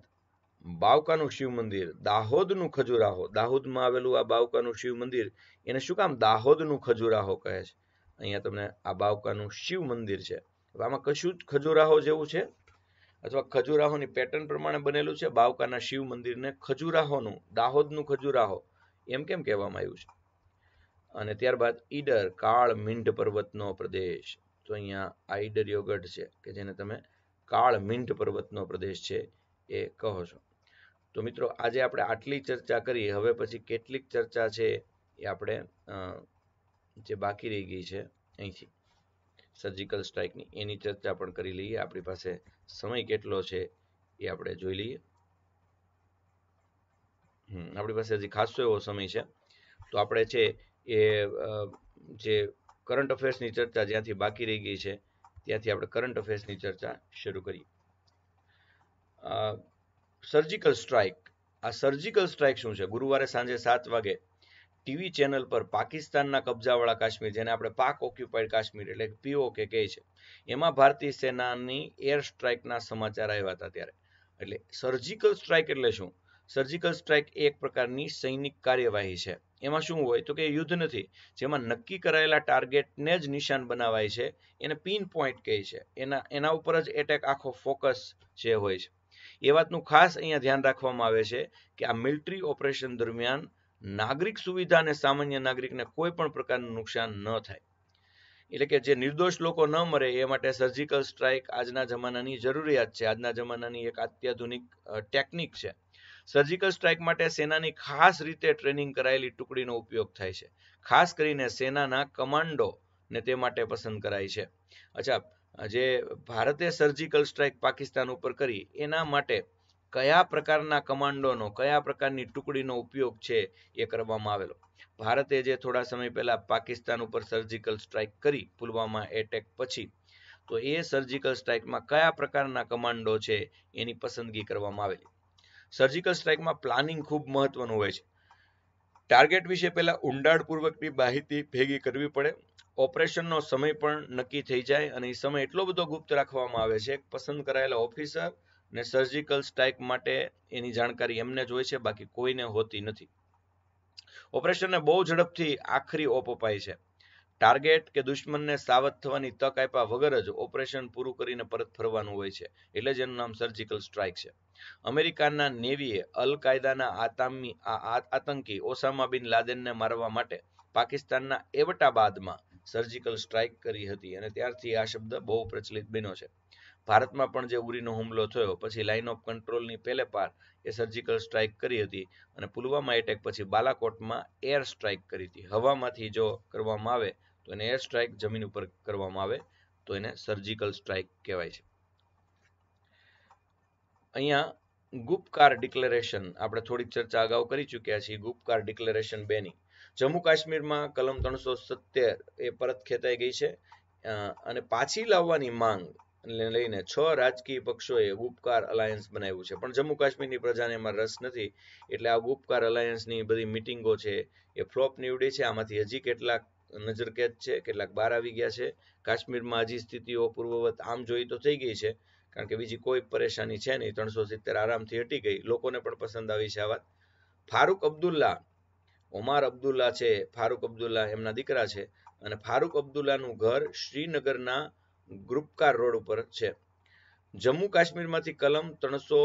બાવકાનું શિવ મંદિર દાહોદનું ખજુરાહો દાહોદમાં આવેલું આ બાવકાનું શિવ મંદિર એને શું કામ દાહોદનું ખજુરાહો કહે છે અહીંયા તમને આ બાવકાનું શિવ મંદિર છે આમાં કશું જ ખજુરાહો જેવું છે અથવા ખજુરાહોની પેટર્ન પ્રમાણે બનેલું છે બાવકાના શિવ મંદિરને ખજુરાહોનું દાહોદનું ખજુરાહો એમ કેમ કહેવામાં આવ્યું છે અને ત્યારબાદ ઈડર કાળ મિંઢ પર્વતનો પ્રદેશ તો અહીંયા આ ઈડર યોગઢ છે કે જેને તમે કાળ મિંઢ પર્વતનો પ્રદેશ છે એ કહો છો તો મિત્રો આજે આપણે આટલી ચર્ચા કરી હવે પછી કેટલીક ચર્ચા છે એ આપણે જે બાકી રહી ગઈ છે અહીંથી સર્જિકલ સ્ટ્રાઇકની એની ચર્ચા પણ કરી લઈએ આપણી પાસે સમય કેટલો છે એ આપણે જોઈ લઈએ આપણી પાસે હજી ખાસો એવો સમય છે તો આપણે છે એ જે કરંટ અફેર્સની ચર્ચા જ્યાંથી બાકી રહી ગઈ છે ત્યાંથી આપણે કરંટ અફેર્સની ચર્ચા શરૂ કરીએ સર્જિકલ સ્ટ્રાઇક આ સર્જિકલ સ્ટ્રાઇક શું છે ગુરુવારે સાંજે સાત વાગે ટીવી ચેનલ પર પાકિસ્તાનના કબજાવાળા કાશ્મીર જેને આપણે પાક ઓક્યુપાઈડ કાશ્મીર એટલે પીઓકે કહે છે એમાં ભારતીય સેનાની એર સ્ટ્રાઇકના સમાચાર આવ્યા હતા ત્યારે એટલે સર્જિકલ સ્ટ્રાઇક એટલે શું સર્જિકલ સ્ટ્રાઇક એક પ્રકારની સૈનિક કાર્યવાહી છે એમાં શું હોય તો કે યુદ્ધ નથી જેમાં નક્કી કરાયેલા ટાર્ગેટને જ નિશાન બનાવાય છે એને પિન પોઈન્ટ કહે છે એના એના ઉપર જ એટેક આખો ફોકસ જે હોય છે એ વાતનું ખાસ અહીંયા ધ્યાન રાખવામાં આવે છે કે આ મિલિટરી ઓપરેશન દરમિયાન નાગરિક સુવિધા અને સામાન્ય નાગરિકને કોઈ પણ પ્રકારનું નુકસાન ન થાય એટલે કે જે નિર્દોષ લોકો ન મરે એ માટે સર્જિકલ સ્ટ્રાઇક આજના જમાનાની જરૂરિયાત છે આજના જમાનાની એક અત્યાધુનિક ટેકનિક છે સર્જિકલ સ્ટ્રાઇક માટે સેનાની ખાસ રીતે ટ્રેનિંગ કરાયેલી ટુકડીનો ઉપયોગ થાય છે ખાસ કરીને સેનાના કમાન્ડો ને તે માટે પસંદ કરાય છે અચ્છા જે ભારતે સર્જિકલ સ્ટ્રાઇક પાકિસ્તાન ઉપર કરી એના માટે કયા પ્રકારના કમાન્ડોનો કયા પ્રકારની ટુકડીનો ઉપયોગ છે એ કરવામાં આવેલો ભારતે જે થોડા સમય પહેલા પાકિસ્તાન ઉપર સર્જિકલ સ્ટ્રાઇક કરી પુલવામા એટેક પછી તો એ સર્જિકલ સ્ટ્રાઇકમાં કયા પ્રકારના કમાન્ડો છે એની પસંદગી કરવામાં આવેલી સર્જિકલ સ્ટ્રાઇકમાં પ્લાનિંગ ખૂબ મહત્વનું હોય છે ટાર્ગેટ વિશે પહેલા ઊંડાણપૂર્વકની માહિતી ભેગી કરવી પડે ઓપરેશનનો સમય પણ નક્કી થઈ જાય અને એ સમય એટલો બધો ગુપ્ત રાખવામાં આવે છે પસંદ કરાયેલા ઓફિસર ને સર્જિકલ સ્ટ્રાઇક માટે એની જાણકારી એમને જ હોય છે બાકી કોઈને હોતી નથી ઓપરેશનને બહુ ઝડપથી આખરી ઓપ અપાય છે ટાર્ગેટ કે દુશ્મનને સાવધ થવાની તક આપ્યા વગર જ ઓપરેશન પૂરું કરીને પરત ફરવાનું હોય છે એટલે જ એનું નામ સર્જિકલ સ્ટ્રાઇક છે અમેરિકાના નેવીએ અલ કાયદાના આતામી આતંકી ઓસામા બિન લાદેનને મારવા માટે પાકિસ્તાનના એવટાબાદમાં સર્જિકલ સ્ટ્રાઇક કરી હતી અને ત્યારથી આ શબ્દ બહુ પ્રચલિત બન્યો છે ભારતમાં પણ જે ઉરીનો હુમલો થયો પછી લાઇન ઓફ કંટ્રોલની પહેલે પાર એ સર્જિકલ સ્ટ્રાઇક કરી હતી અને પુલવામા એટેક પછી બાલાકોટમાં એર સ્ટ્રાઇક કરી હતી હવામાંથી જો કરવામાં આવે તો એને એર સ્ટ્રાઇક જમીન ઉપર કરવામાં આવે તો એને સર્જિકલ સ્ટ્રાઇક કહેવાય છે અહીંયા ગુપકાર ડિક્લેરેશન આપણે થોડીક ચર્ચા અગાઉ કરી ચૂક્યા છીએ ગુપકાર ડિક્લેરેશન બેની જમ્મુ કાશ્મીરમાં કલમ ત્રણસો સત્તેર એ પરત ખેતાઈ ગઈ છે અને પાછી લાવવાની માંગ લઈને છ રાજકીય પક્ષોએ ગુપકાર અલાયન્સ બનાવ્યું છે પણ જમ્મુ કાશ્મીરની પ્રજાને એમાં રસ નથી એટલે આ ગુપકાર અલાયન્સની બધી મિટિંગો છે એ ફ્લોપ નીવડી છે આમાંથી હજી કેટલાક નજરકેદ છે કેટલાક બહાર આવી ગયા છે કાશ્મીરમાં હજી સ્થિતિઓ પૂર્વવત આમ જોઈ તો થઈ ગઈ છે કારણ કે બીજી કોઈ પરેશાની છે નહીં ત્રણસો સિત્તેર આરામથી હટી ગઈ લોકોને પણ પસંદ આવી છે આ વાત ફારૂક અબ્દુલ્લા ઓમાર અબ્દુલ્લા છે ફારૂક અબ્દુલ્લા એમના દીકરા છે અને ફારૂક અબ્દુલ્લાનું ઘર શ્રીનગરના ગ્રુપકાર રોડ ઉપર છે જમ્મુ કાશ્મીરમાંથી કલમ ત્રણસો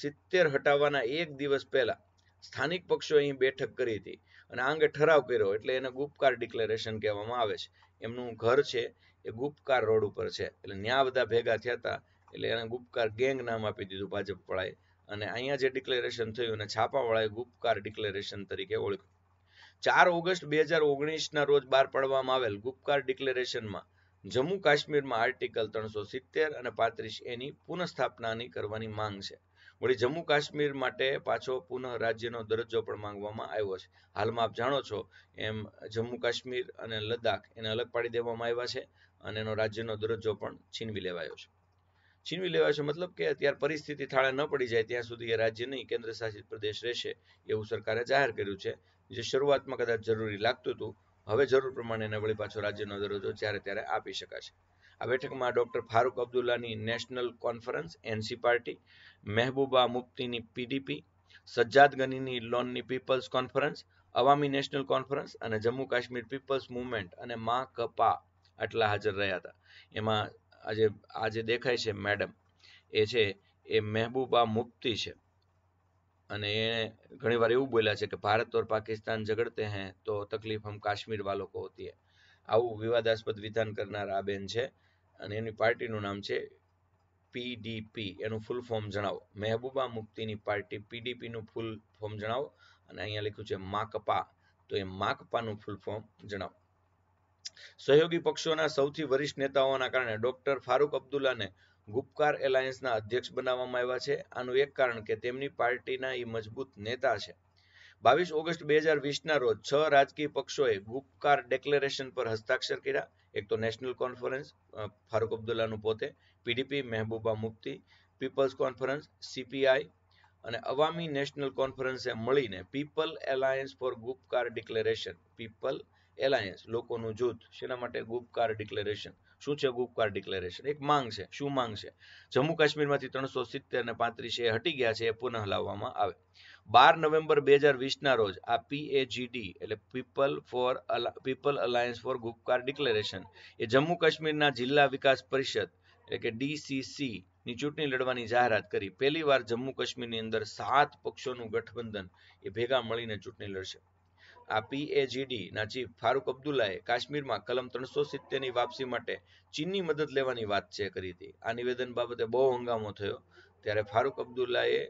સિત્તેર હટાવવાના એક દિવસ પહેલા સ્થાનિક પક્ષોએ અહીં બેઠક કરી હતી અને આ અંગે ઠરાવ કર્યો એટલે એને ગુપકાર ડિક્લેરેશન કહેવામાં આવે છે એમનું ઘર છે એ ગુપકાર રોડ ઉપર છે એટલે ન્યા બધા ભેગા થયા હતા એટલે એને ગુપકાર ગેંગ નામ આપી દીધું ભાજપ વાળાએ અને અહીંયા જે ડિક્લેરેશન થયું અને છાપાવાળાએ ગુપકાર ડિક્લેરેશન તરીકે ઓળખ્યું ચાર ઓગસ્ટ બે હજાર ઓગણીસના રોજ બહાર પાડવામાં આવેલ ગુપકાર ડિક્લેરેશનમાં જમ્મુ કાશ્મીરમાં આર્ટિકલ ત્રણસો સિત્તેર અને પાંત્રીસ એની પુનઃસ્થાપનાની કરવાની માંગ છે વળી જમ્મુ કાશ્મીર માટે પાછો પુનઃ રાજ્યનો દરજ્જો પણ માંગવામાં આવ્યો છે હાલમાં આપ જાણો છો એમ જમ્મુ કાશ્મીર અને લદ્દાખ એને અલગ પાડી દેવામાં આવ્યા છે અને એનો રાજ્યનો દરજ્જો પણ છીનવી લેવાયો છે છીનવી લેવાયો છે મતલબ કે અત્યારે પરિસ્થિતિ થાળે ન પડી જાય ત્યાં સુધી એ રાજ્ય નહીં કેન્દ્ર શાસિત પ્રદેશ રહેશે એવું સરકારે જાહેર કર્યું છે જે શરૂઆતમાં કદાચ જરૂરી લાગતું હતું હવે જરૂર પ્રમાણે એને વળી પાછો રાજ્યનો દરજ્જો જ્યારે ત્યારે આપી શકાશે આ બેઠકમાં ડૉક્ટર ફારૂક અબ્દુલ્લાની national conference NC party Mehbooba મુફ્તીની પીડીપી સજ્જાદ ગનીની લોનની people's conference Awami national conference અને જમ્મુ કાશ્મીર પીપલ્સ મુવમેન્ટ અને મા કપા આટલા હાજર રહ્યા હતા એમાં આજે આજે દેખાય છે મેડમ એ છે એ મહેબૂબા મુફ્તી છે અને એણે ઘણી વાર એવું બોલ્યા છે કે ભારત ઓર પાકિસ્તાન ઝઘડતે હૈ તો તકલીફ હમ કાશ્મીર વાલો કો હોતી હૈ આવું વિવાદાસ્પદ વિધાન કરનાર આ બેન છે અને એની પાર્ટીનું નામ છે પીડીપી એનું ફૂલ ફોર્મ જણાવો મહેબૂબા મુક્તિની પાર્ટી પીડીપીનું ફૂલ ફોર્મ જણાવો અને અહીંયા લખ્યું છે માકપા તો એ માકપાનું ફૂલ ફોર્મ જણાવો સહયોગી પક્ષોના સૌથી વરિષ્ઠ નેતાઓના કારણે ડોક્ટર ફારૂક અબ્દુલ્લાને ગુપકાર એલાયન્સના અધ્યક્ષ બનાવવામાં આવ્યા છે આનું એક કારણ કે તેમની પાર્ટીના એ મજબૂત નેતા છે બાવીસ ઓગસ્ટ બે હજાર વીસના રોજ છ રાજકીય પક્ષોએ ગુપકાર ડેક્લેરેશન પર હસ્તાક્ષર કર્યા એક તો નેશનલ કોન્ફરન્સ ફારૂક અબ્દુલ્લાનું પોતે PDP Mehbooba Mufti people's conference CPI અને અવામી નેશનલ કોન્ફરન્સે મળીને people alliance for Gupkar declaration people alliance લોકોનું જૂથ શેના માટે ગુપકાર ડિક્લેરેશન શું છે ગુપકાર ડિક્લેરેશન એક માંગ છે શું માંગ છે જમ્મુ કાશ્મીરમાંથી ત્રણસો સિત્તેર અને પાંત્રીસ એ હટી ગયા છે એ પુનઃ લાવવામાં આવે બાર નવેમ્બર બે હજાર વીસના રોજ આ પીએજીડી એટલે people for people alliance for Gupkar declaration એ જમ્મુ કાશ્મીરના જિલ્લા વિકાસ પરિષદ એટલે કે ડીસીસી ની ચૂંટણી લડવાની જાહેરાત કરી પહેલીવાર જમ્મુ કાશ્મીરની અંદર સાત પક્ષોનું ગઠબંધન એ ભેગા મળીને ચૂંટણી લડશે આ પીએજીડીના ચીફ ફારૂક અબ્દુલ્લાએ કાશ્મીરમાં કલમ ત્રણસો સિત્તેરની વાપસી માટે ચીનની મદદ લેવાની વાત છે કરી હતી આ નિવેદન બાબતે બહુ હંગામો થયો ત્યારે ફારૂક અબ્દુલ્લાએ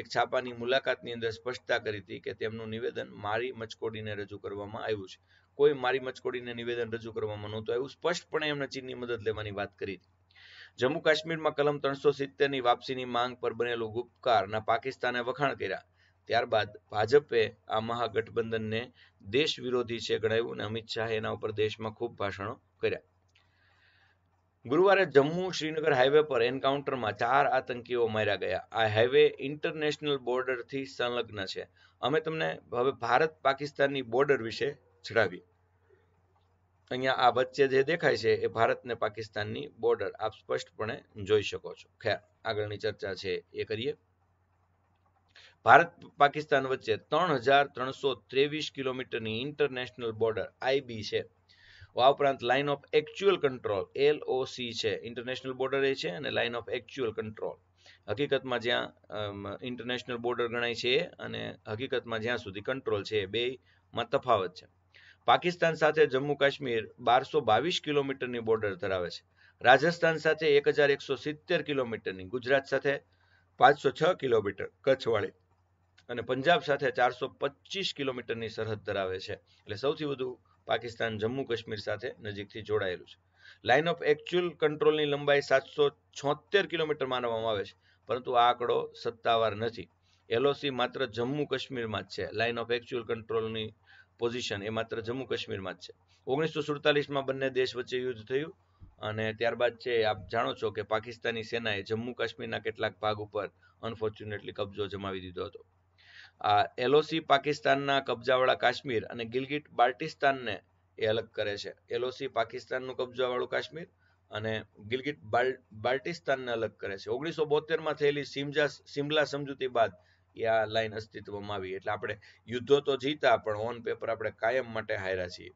એક છાપાની મુલાકાતની અંદર સ્પષ્ટતા કરી હતી કે તેમનું નિવેદન મારી મચકોડીને રજૂ કરવામાં આવ્યું છે કોઈ મારી મચકોડીને નિવેદન રજૂ કરવામાં નહોતું આવ્યું સ્પષ્ટપણે એમણે ચીનની મદદ લેવાની વાત કરી હતી જમ્મુ કાશ્મીરમાં કલમ ત્રણસો સિત્તેરની વાપસીની માંગ પર બનેલું ગુપ્તકારના પાકિસ્તાને વખાણ કર્યા ત્યારબાદ ભાજપે આ મહાગઠબંધનને દેશ વિરોધી છે ગણાવ્યું અને અમિત શાહે એના ઉપર દેશમાં ખૂબ ભાષણો કર્યા ગુરુવારે જમ્મુ શ્રીનગર હાઈવે પર એન્કાઉન્ટરમાં ચાર આતંકીઓ માર્યા ગયા આ હાઈવે ઇન્ટરનેશનલ બોર્ડરથી સંલગ્ન છે અમે તમને હવે ભારત પાકિસ્તાનની બોર્ડર વિશે જણાવીએ અહીંયા આ વચ્ચે જે દેખાય છે એ ભારત ને પાકિસ્તાનની બોર્ડર આપ સ્પષ્ટપણે જોઈ શકો છો ખ્યાલ આગળની ચર્ચા છે એ કરીએ ભારત પાકિસ્તાન વચ્ચે ત્રણ હજાર ત્રણસો ત્રેવીસ કિલોમીટરની ઇન્ટરનેશનલ બોર્ડર આઈબી છે આ ઉપરાંત line of actual control LOC છે ઇન્ટરનેશનલ બોર્ડર એ છે અને લાઇન ઓફ એકચ્યુઅલ કંટ્રોલ હકીકતમાં જ્યાં ઇન્ટરનેશનલ બોર્ડર ગણાય છે અને હકીકતમાં જ્યાં સુધી કંટ્રોલ છે બે માં તફાવત છે પાકિસ્તાન સાથે જમ્મુ કાશ્મીર બારસો બાવીસ કિલોમીટરની બોર્ડર ધરાવે છે રાજસ્થાન સાથે એક હજાર એકસો સિત્તેર કિલોમીટરની ગુજરાત સાથે પાંચસો છ કિલોમીટર કચ્છવાળી અને પંજાબ સાથે ચારસો પચીસ કિલોમીટરની સરહદ ધરાવે છે એટલે સૌથી વધુ પાકિસ્તાન જમ્મુ કાશ્મીર સાથે નજીકથી જોડાયેલું છે લાઇન ઓફ એકચ્યુઅલ કંટ્રોલની લંબાઈ સાતસો છોતેર કિલોમીટર માનવામાં આવે છે પરંતુ આ આંકડો સત્તાવાર નથી એલઓસી માત્ર જમ્મુ કાશ્મીરમાં જ છે લાઇન ઓફ એકચ્યુઅલ કંટ્રોલની પોઝિશન એ માત્ર જમ્મુ કાશ્મીરમાં જ છે ઓગણીસો સુડતાલીસમાં બંને દેશ વચ્ચે યુદ્ધ થયું અને ત્યારબાદ છે આપ જાણો છો કે પાકિસ્તાની સેનાએ જમ્મુ કાશ્મીરના કેટલાક ભાગ ઉપર અનફોર્ચ્યુનેટલી કબજો જમાવી દીધો હતો આ એલઓસી પાકિસ્તાનના કબજાવાળા કાશ્મીર અને ગિલગિટ બાલ્ટિસ્તાનને એ અલગ કરે છે એલઓસી પાકિસ્તાનનું કબજાવાળું કાશ્મીર અને ગિલગિટ બાલ્ટિસ્તાનને અલગ કરે છે ઓગણીસો બોતેરમાં થયેલી સિમજા સિમલા સમજૂતી બાદ એ આ લાઇન અસ્તિત્વમાં આવી એટલે આપણે યુદ્ધો તો જીતા પણ ઓન પેપર આપણે કાયમ માટે હાર્યા છીએ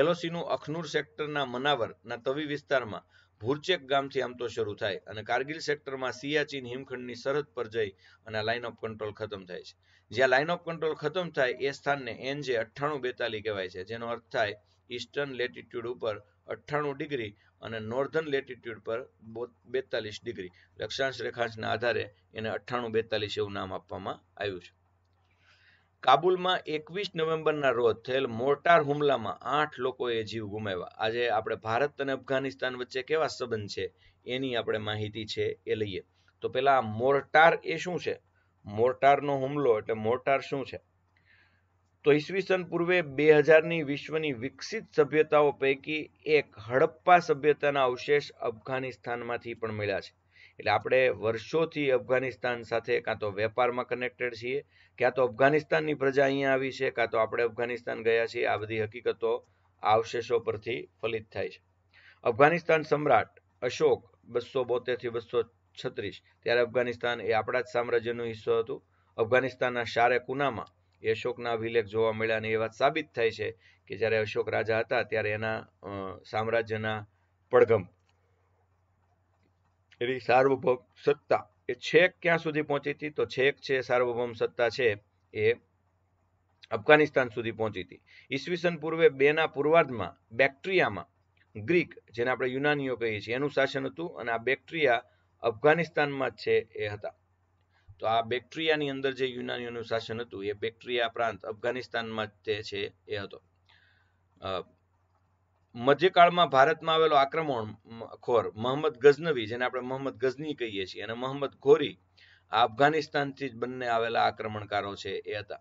એલઓસીનું અખનૂર સેક્ટરના ના તવી વિસ્તારમાં ભુરચેક ગામથી આમ તો શરૂ થાય અને કારગિલ સેક્ટરમાં સિયાચીન હિમખંડની સરહદ પર જઈ અને લાઇન ઓફ કંટ્રોલ ખતમ થાય છે જ્યાં લાઇન ઓફ કંટ્રોલ ખતમ થાય એ સ્થાનને એનજે અઠ્ઠાણું બેતાલી કહેવાય છે જેનો અર્થ થાય ઈસ્ટર્ન લેટિટ્યુડ ઉપર અઠ્ઠાણું ડિગ્રી અને નોર્ધન લેટિટ્યુડ પર બેતાલીસ ડિગ્રી લક્ષાંશ રેખાંશના આધારે એને અઠ્ઠાણું બેતાલીસ એવું નામ આપવામાં આવ્યું છે કાબુલમાં એકવીસ નવેમ્બરના રોજ થયેલ મોર્ટાર હુમલામાં આઠ લોકોએ જીવ ગુમાવ્યા આજે આપણે ભારત અને અફઘાનિસ્તાન વચ્ચે કેવા સંબંધ છે એની આપણે માહિતી છે એ લઈએ તો પહેલા મોર્ટાર એ શું છે મોર્ટારનો હુમલો એટલે મોર્ટાર શું છે તો ઈસવીસન પૂર્વે બે હજારની વિશ્વની વિકસિત સભ્યતાઓ પૈકી એક હડપ્પા સભ્યતાના અવશેષ અફઘાનિસ્તાનમાંથી પણ મળ્યા છે એટલે આપણે વર્ષોથી અફઘાનિસ્તાન સાથે કાં તો વેપારમાં કનેક્ટેડ છીએ ક્યાં તો અફઘાનિસ્તાનની પ્રજા અહીંયા આવી છે કાં તો આપણે અફઘાનિસ્તાન ગયા છીએ આ બધી હકીકતો અવશેષો પરથી ફલિત થાય છે અફઘાનિસ્તાન સમ્રાટ અશોક બસો બોતેરથી બસો છત્રીસ ત્યારે અફઘાનિસ્તાન એ આપણા જ સામ્રાજ્યનો હિસ્સો હતું અફઘાનિસ્તાનના શારે કુનામાં એ અશોકના અભિલેખ જોવા મળ્યા અને એ વાત સાબિત થાય છે કે જ્યારે અશોક રાજા હતા ત્યારે એના સામ્રાજ્યના પડઘમ એની સાર્વભૌમ સત્તા એ છેક ક્યાં સુધી પહોંચી હતી તો છેક છે સાર્વભૌમ સત્તા છે એ અફઘાનિસ્તાન સુધી પહોંચી હતી ઈસવીસન પૂર્વે બેના પૂર્વાર્ધમાં બેક્ટ્રિયામાં ગ્રીક જેને આપણે યુનાનીઓ કહીએ છીએ એનું શાસન હતું અને આ બેક્ટ્રિયા અફઘાનિસ્તાનમાં જ છે એ હતા તો આ બેક્ટ્રિયાની અંદર જે યુનાનીઓનું શાસન હતું એ બેક્ટ્રિયા પ્રાંત અફઘાનિસ્તાનમાં તે છે એ હતો મધ્યકાળમાં ભારતમાં આવેલો આક્રમણ ખોર મોહમ્મદ ગઝનવી જેને આપણે મોહમ્મદ ગઝની કહીએ છીએ અને મોહમ્મદ ઘોરી અફઘાનિસ્તાનથી જ બંને આવેલા આક્રમણકારો છે એ હતા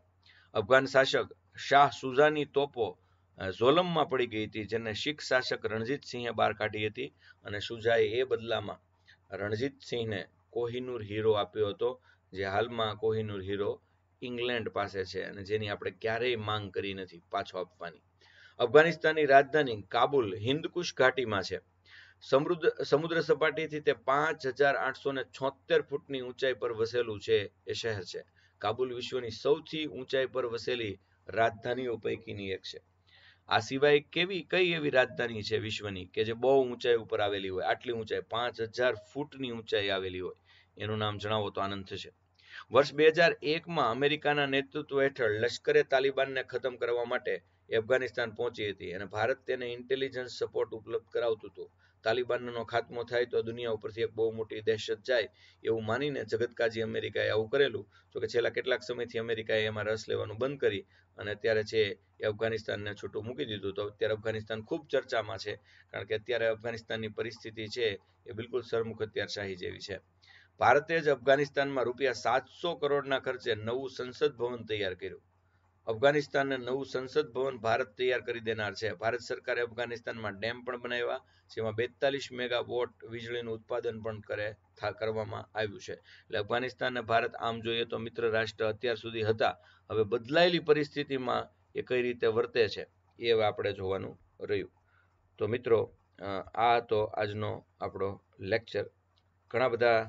અફઘાન શાસક શાહ સુઝાની તોપો ઝોલમમાં પડી ગઈ હતી જેને શીખ શાસક રણજીતસિંહે બહાર કાઢી હતી અને સુઝાએ એ બદલામાં રણજીતસિંહને કોહિનૂર હીરો આપ્યો હતો જે હાલમાં કોહિનૂર હીરો ઇંગ્લેન્ડ પાસે છે અને જેની આપણે ક્યારેય માંગ કરી નથી પાછો આપવાની અફઘાનિસ્તાનની રાજધાની કાબુલ હિન્દકુશ ઘાટીમાં છે સમૃદ્ધ સમુદ્ર સપાટીથી તે પાંચ હજાર આઠસો ને છોતેર ફૂટની ઊંચાઈ પર વસેલું છે એ શહેર છે કાબુલ વિશ્વની સૌથી ઊંચાઈ પર વસેલી રાજધાનીઓ પૈકીની એક છે આ સિવાય કેવી કઈ એવી રાજધાની છે વિશ્વની કે જે બહુ ઊંચાઈ ઉપર આવેલી હોય આટલી ઊંચાઈ પાંચ હજાર ફૂટની ઊંચાઈ આવેલી હોય એનું નામ જણાવો તો આનંદ થશે વર્ષ બે હજાર એકમાં અમેરિકાના નેતૃત્વ હેઠળ લશ્કરે તાલિબાનને ખતમ કરવા માટે અફઘાનિસ્તાન પહોંચી હતી અને ભારત તેને ઇન્ટેલિજન્સ સપોર્ટ ઉપલબ્ધ કરાવતું હતું તાલિબાનનો ખાત્મો થાય તો દુનિયા ઉપરથી એક બહુ મોટી દહેશત જાય એવું માનીને જગતકાજી અમેરિકાએ આવું કરેલું જો કે છેલ્લા કેટલાક સમયથી અમેરિકાએ એમાં રસ લેવાનું બંધ કરી અને અત્યારે છે એ અફઘાનિસ્તાનને છૂટું મૂકી દીધું તો અત્યારે અફઘાનિસ્તાન ખૂબ ચર્ચામાં છે કારણ કે અત્યારે અફઘાનિસ્તાનની પરિસ્થિતિ છે એ બિલકુલ સરમુખ અત્યારશાહી જેવી છે ભારતે જ અફઘાનિસ્તાનમાં રૂપિયા સાતસો કરોડના ખર્ચે નવું સંસદ ભવન તૈયાર કર્યું અફઘાનિસ્તાનને નવું સંસદ ભવન ભારત તૈયાર કરી દેનાર છે ભારત સરકારે અફઘાનિસ્તાનમાં ડેમ પણ બનાવ્યા જેમાં બેતાલીસ મેગાવોટ વીજળીનું ઉત્પાદન પણ કરે કરવામાં આવ્યું છે એટલે અફઘાનિસ્તાન અને ભારત આમ જોઈએ તો મિત્ર રાષ્ટ્ર અત્યાર સુધી હતા હવે બદલાયેલી પરિસ્થિતિમાં એ કઈ રીતે વર્તે છે એ હવે આપણે જોવાનું રહ્યું તો મિત્રો આ હતો આજનો આપણો લેક્ચર ઘણા બધા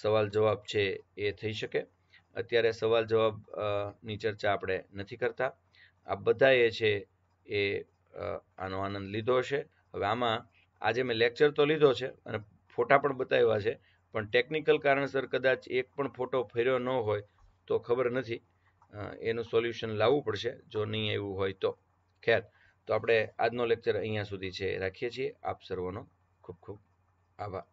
સવાલ જવાબ છે એ થઈ શકે અત્યારે સવાલ જવાબની ચર્ચા આપણે નથી કરતા આ બધાએ છે એ આનો આનંદ લીધો છે હવે આમાં આજે મેં લેક્ચર તો લીધો છે અને ફોટા પણ બતાવ્યા છે પણ ટેકનિકલ કારણસર કદાચ એક પણ ફોટો ફેર્યો ન હોય તો ખબર નથી એનું સોલ્યુશન લાવવું પડશે જો નહીં આવ્યું હોય તો ખેર તો આપણે આજનો લેક્ચર અહીંયા સુધી છે રાખીએ છીએ આપ સર્વોનો ખૂબ ખૂબ આભાર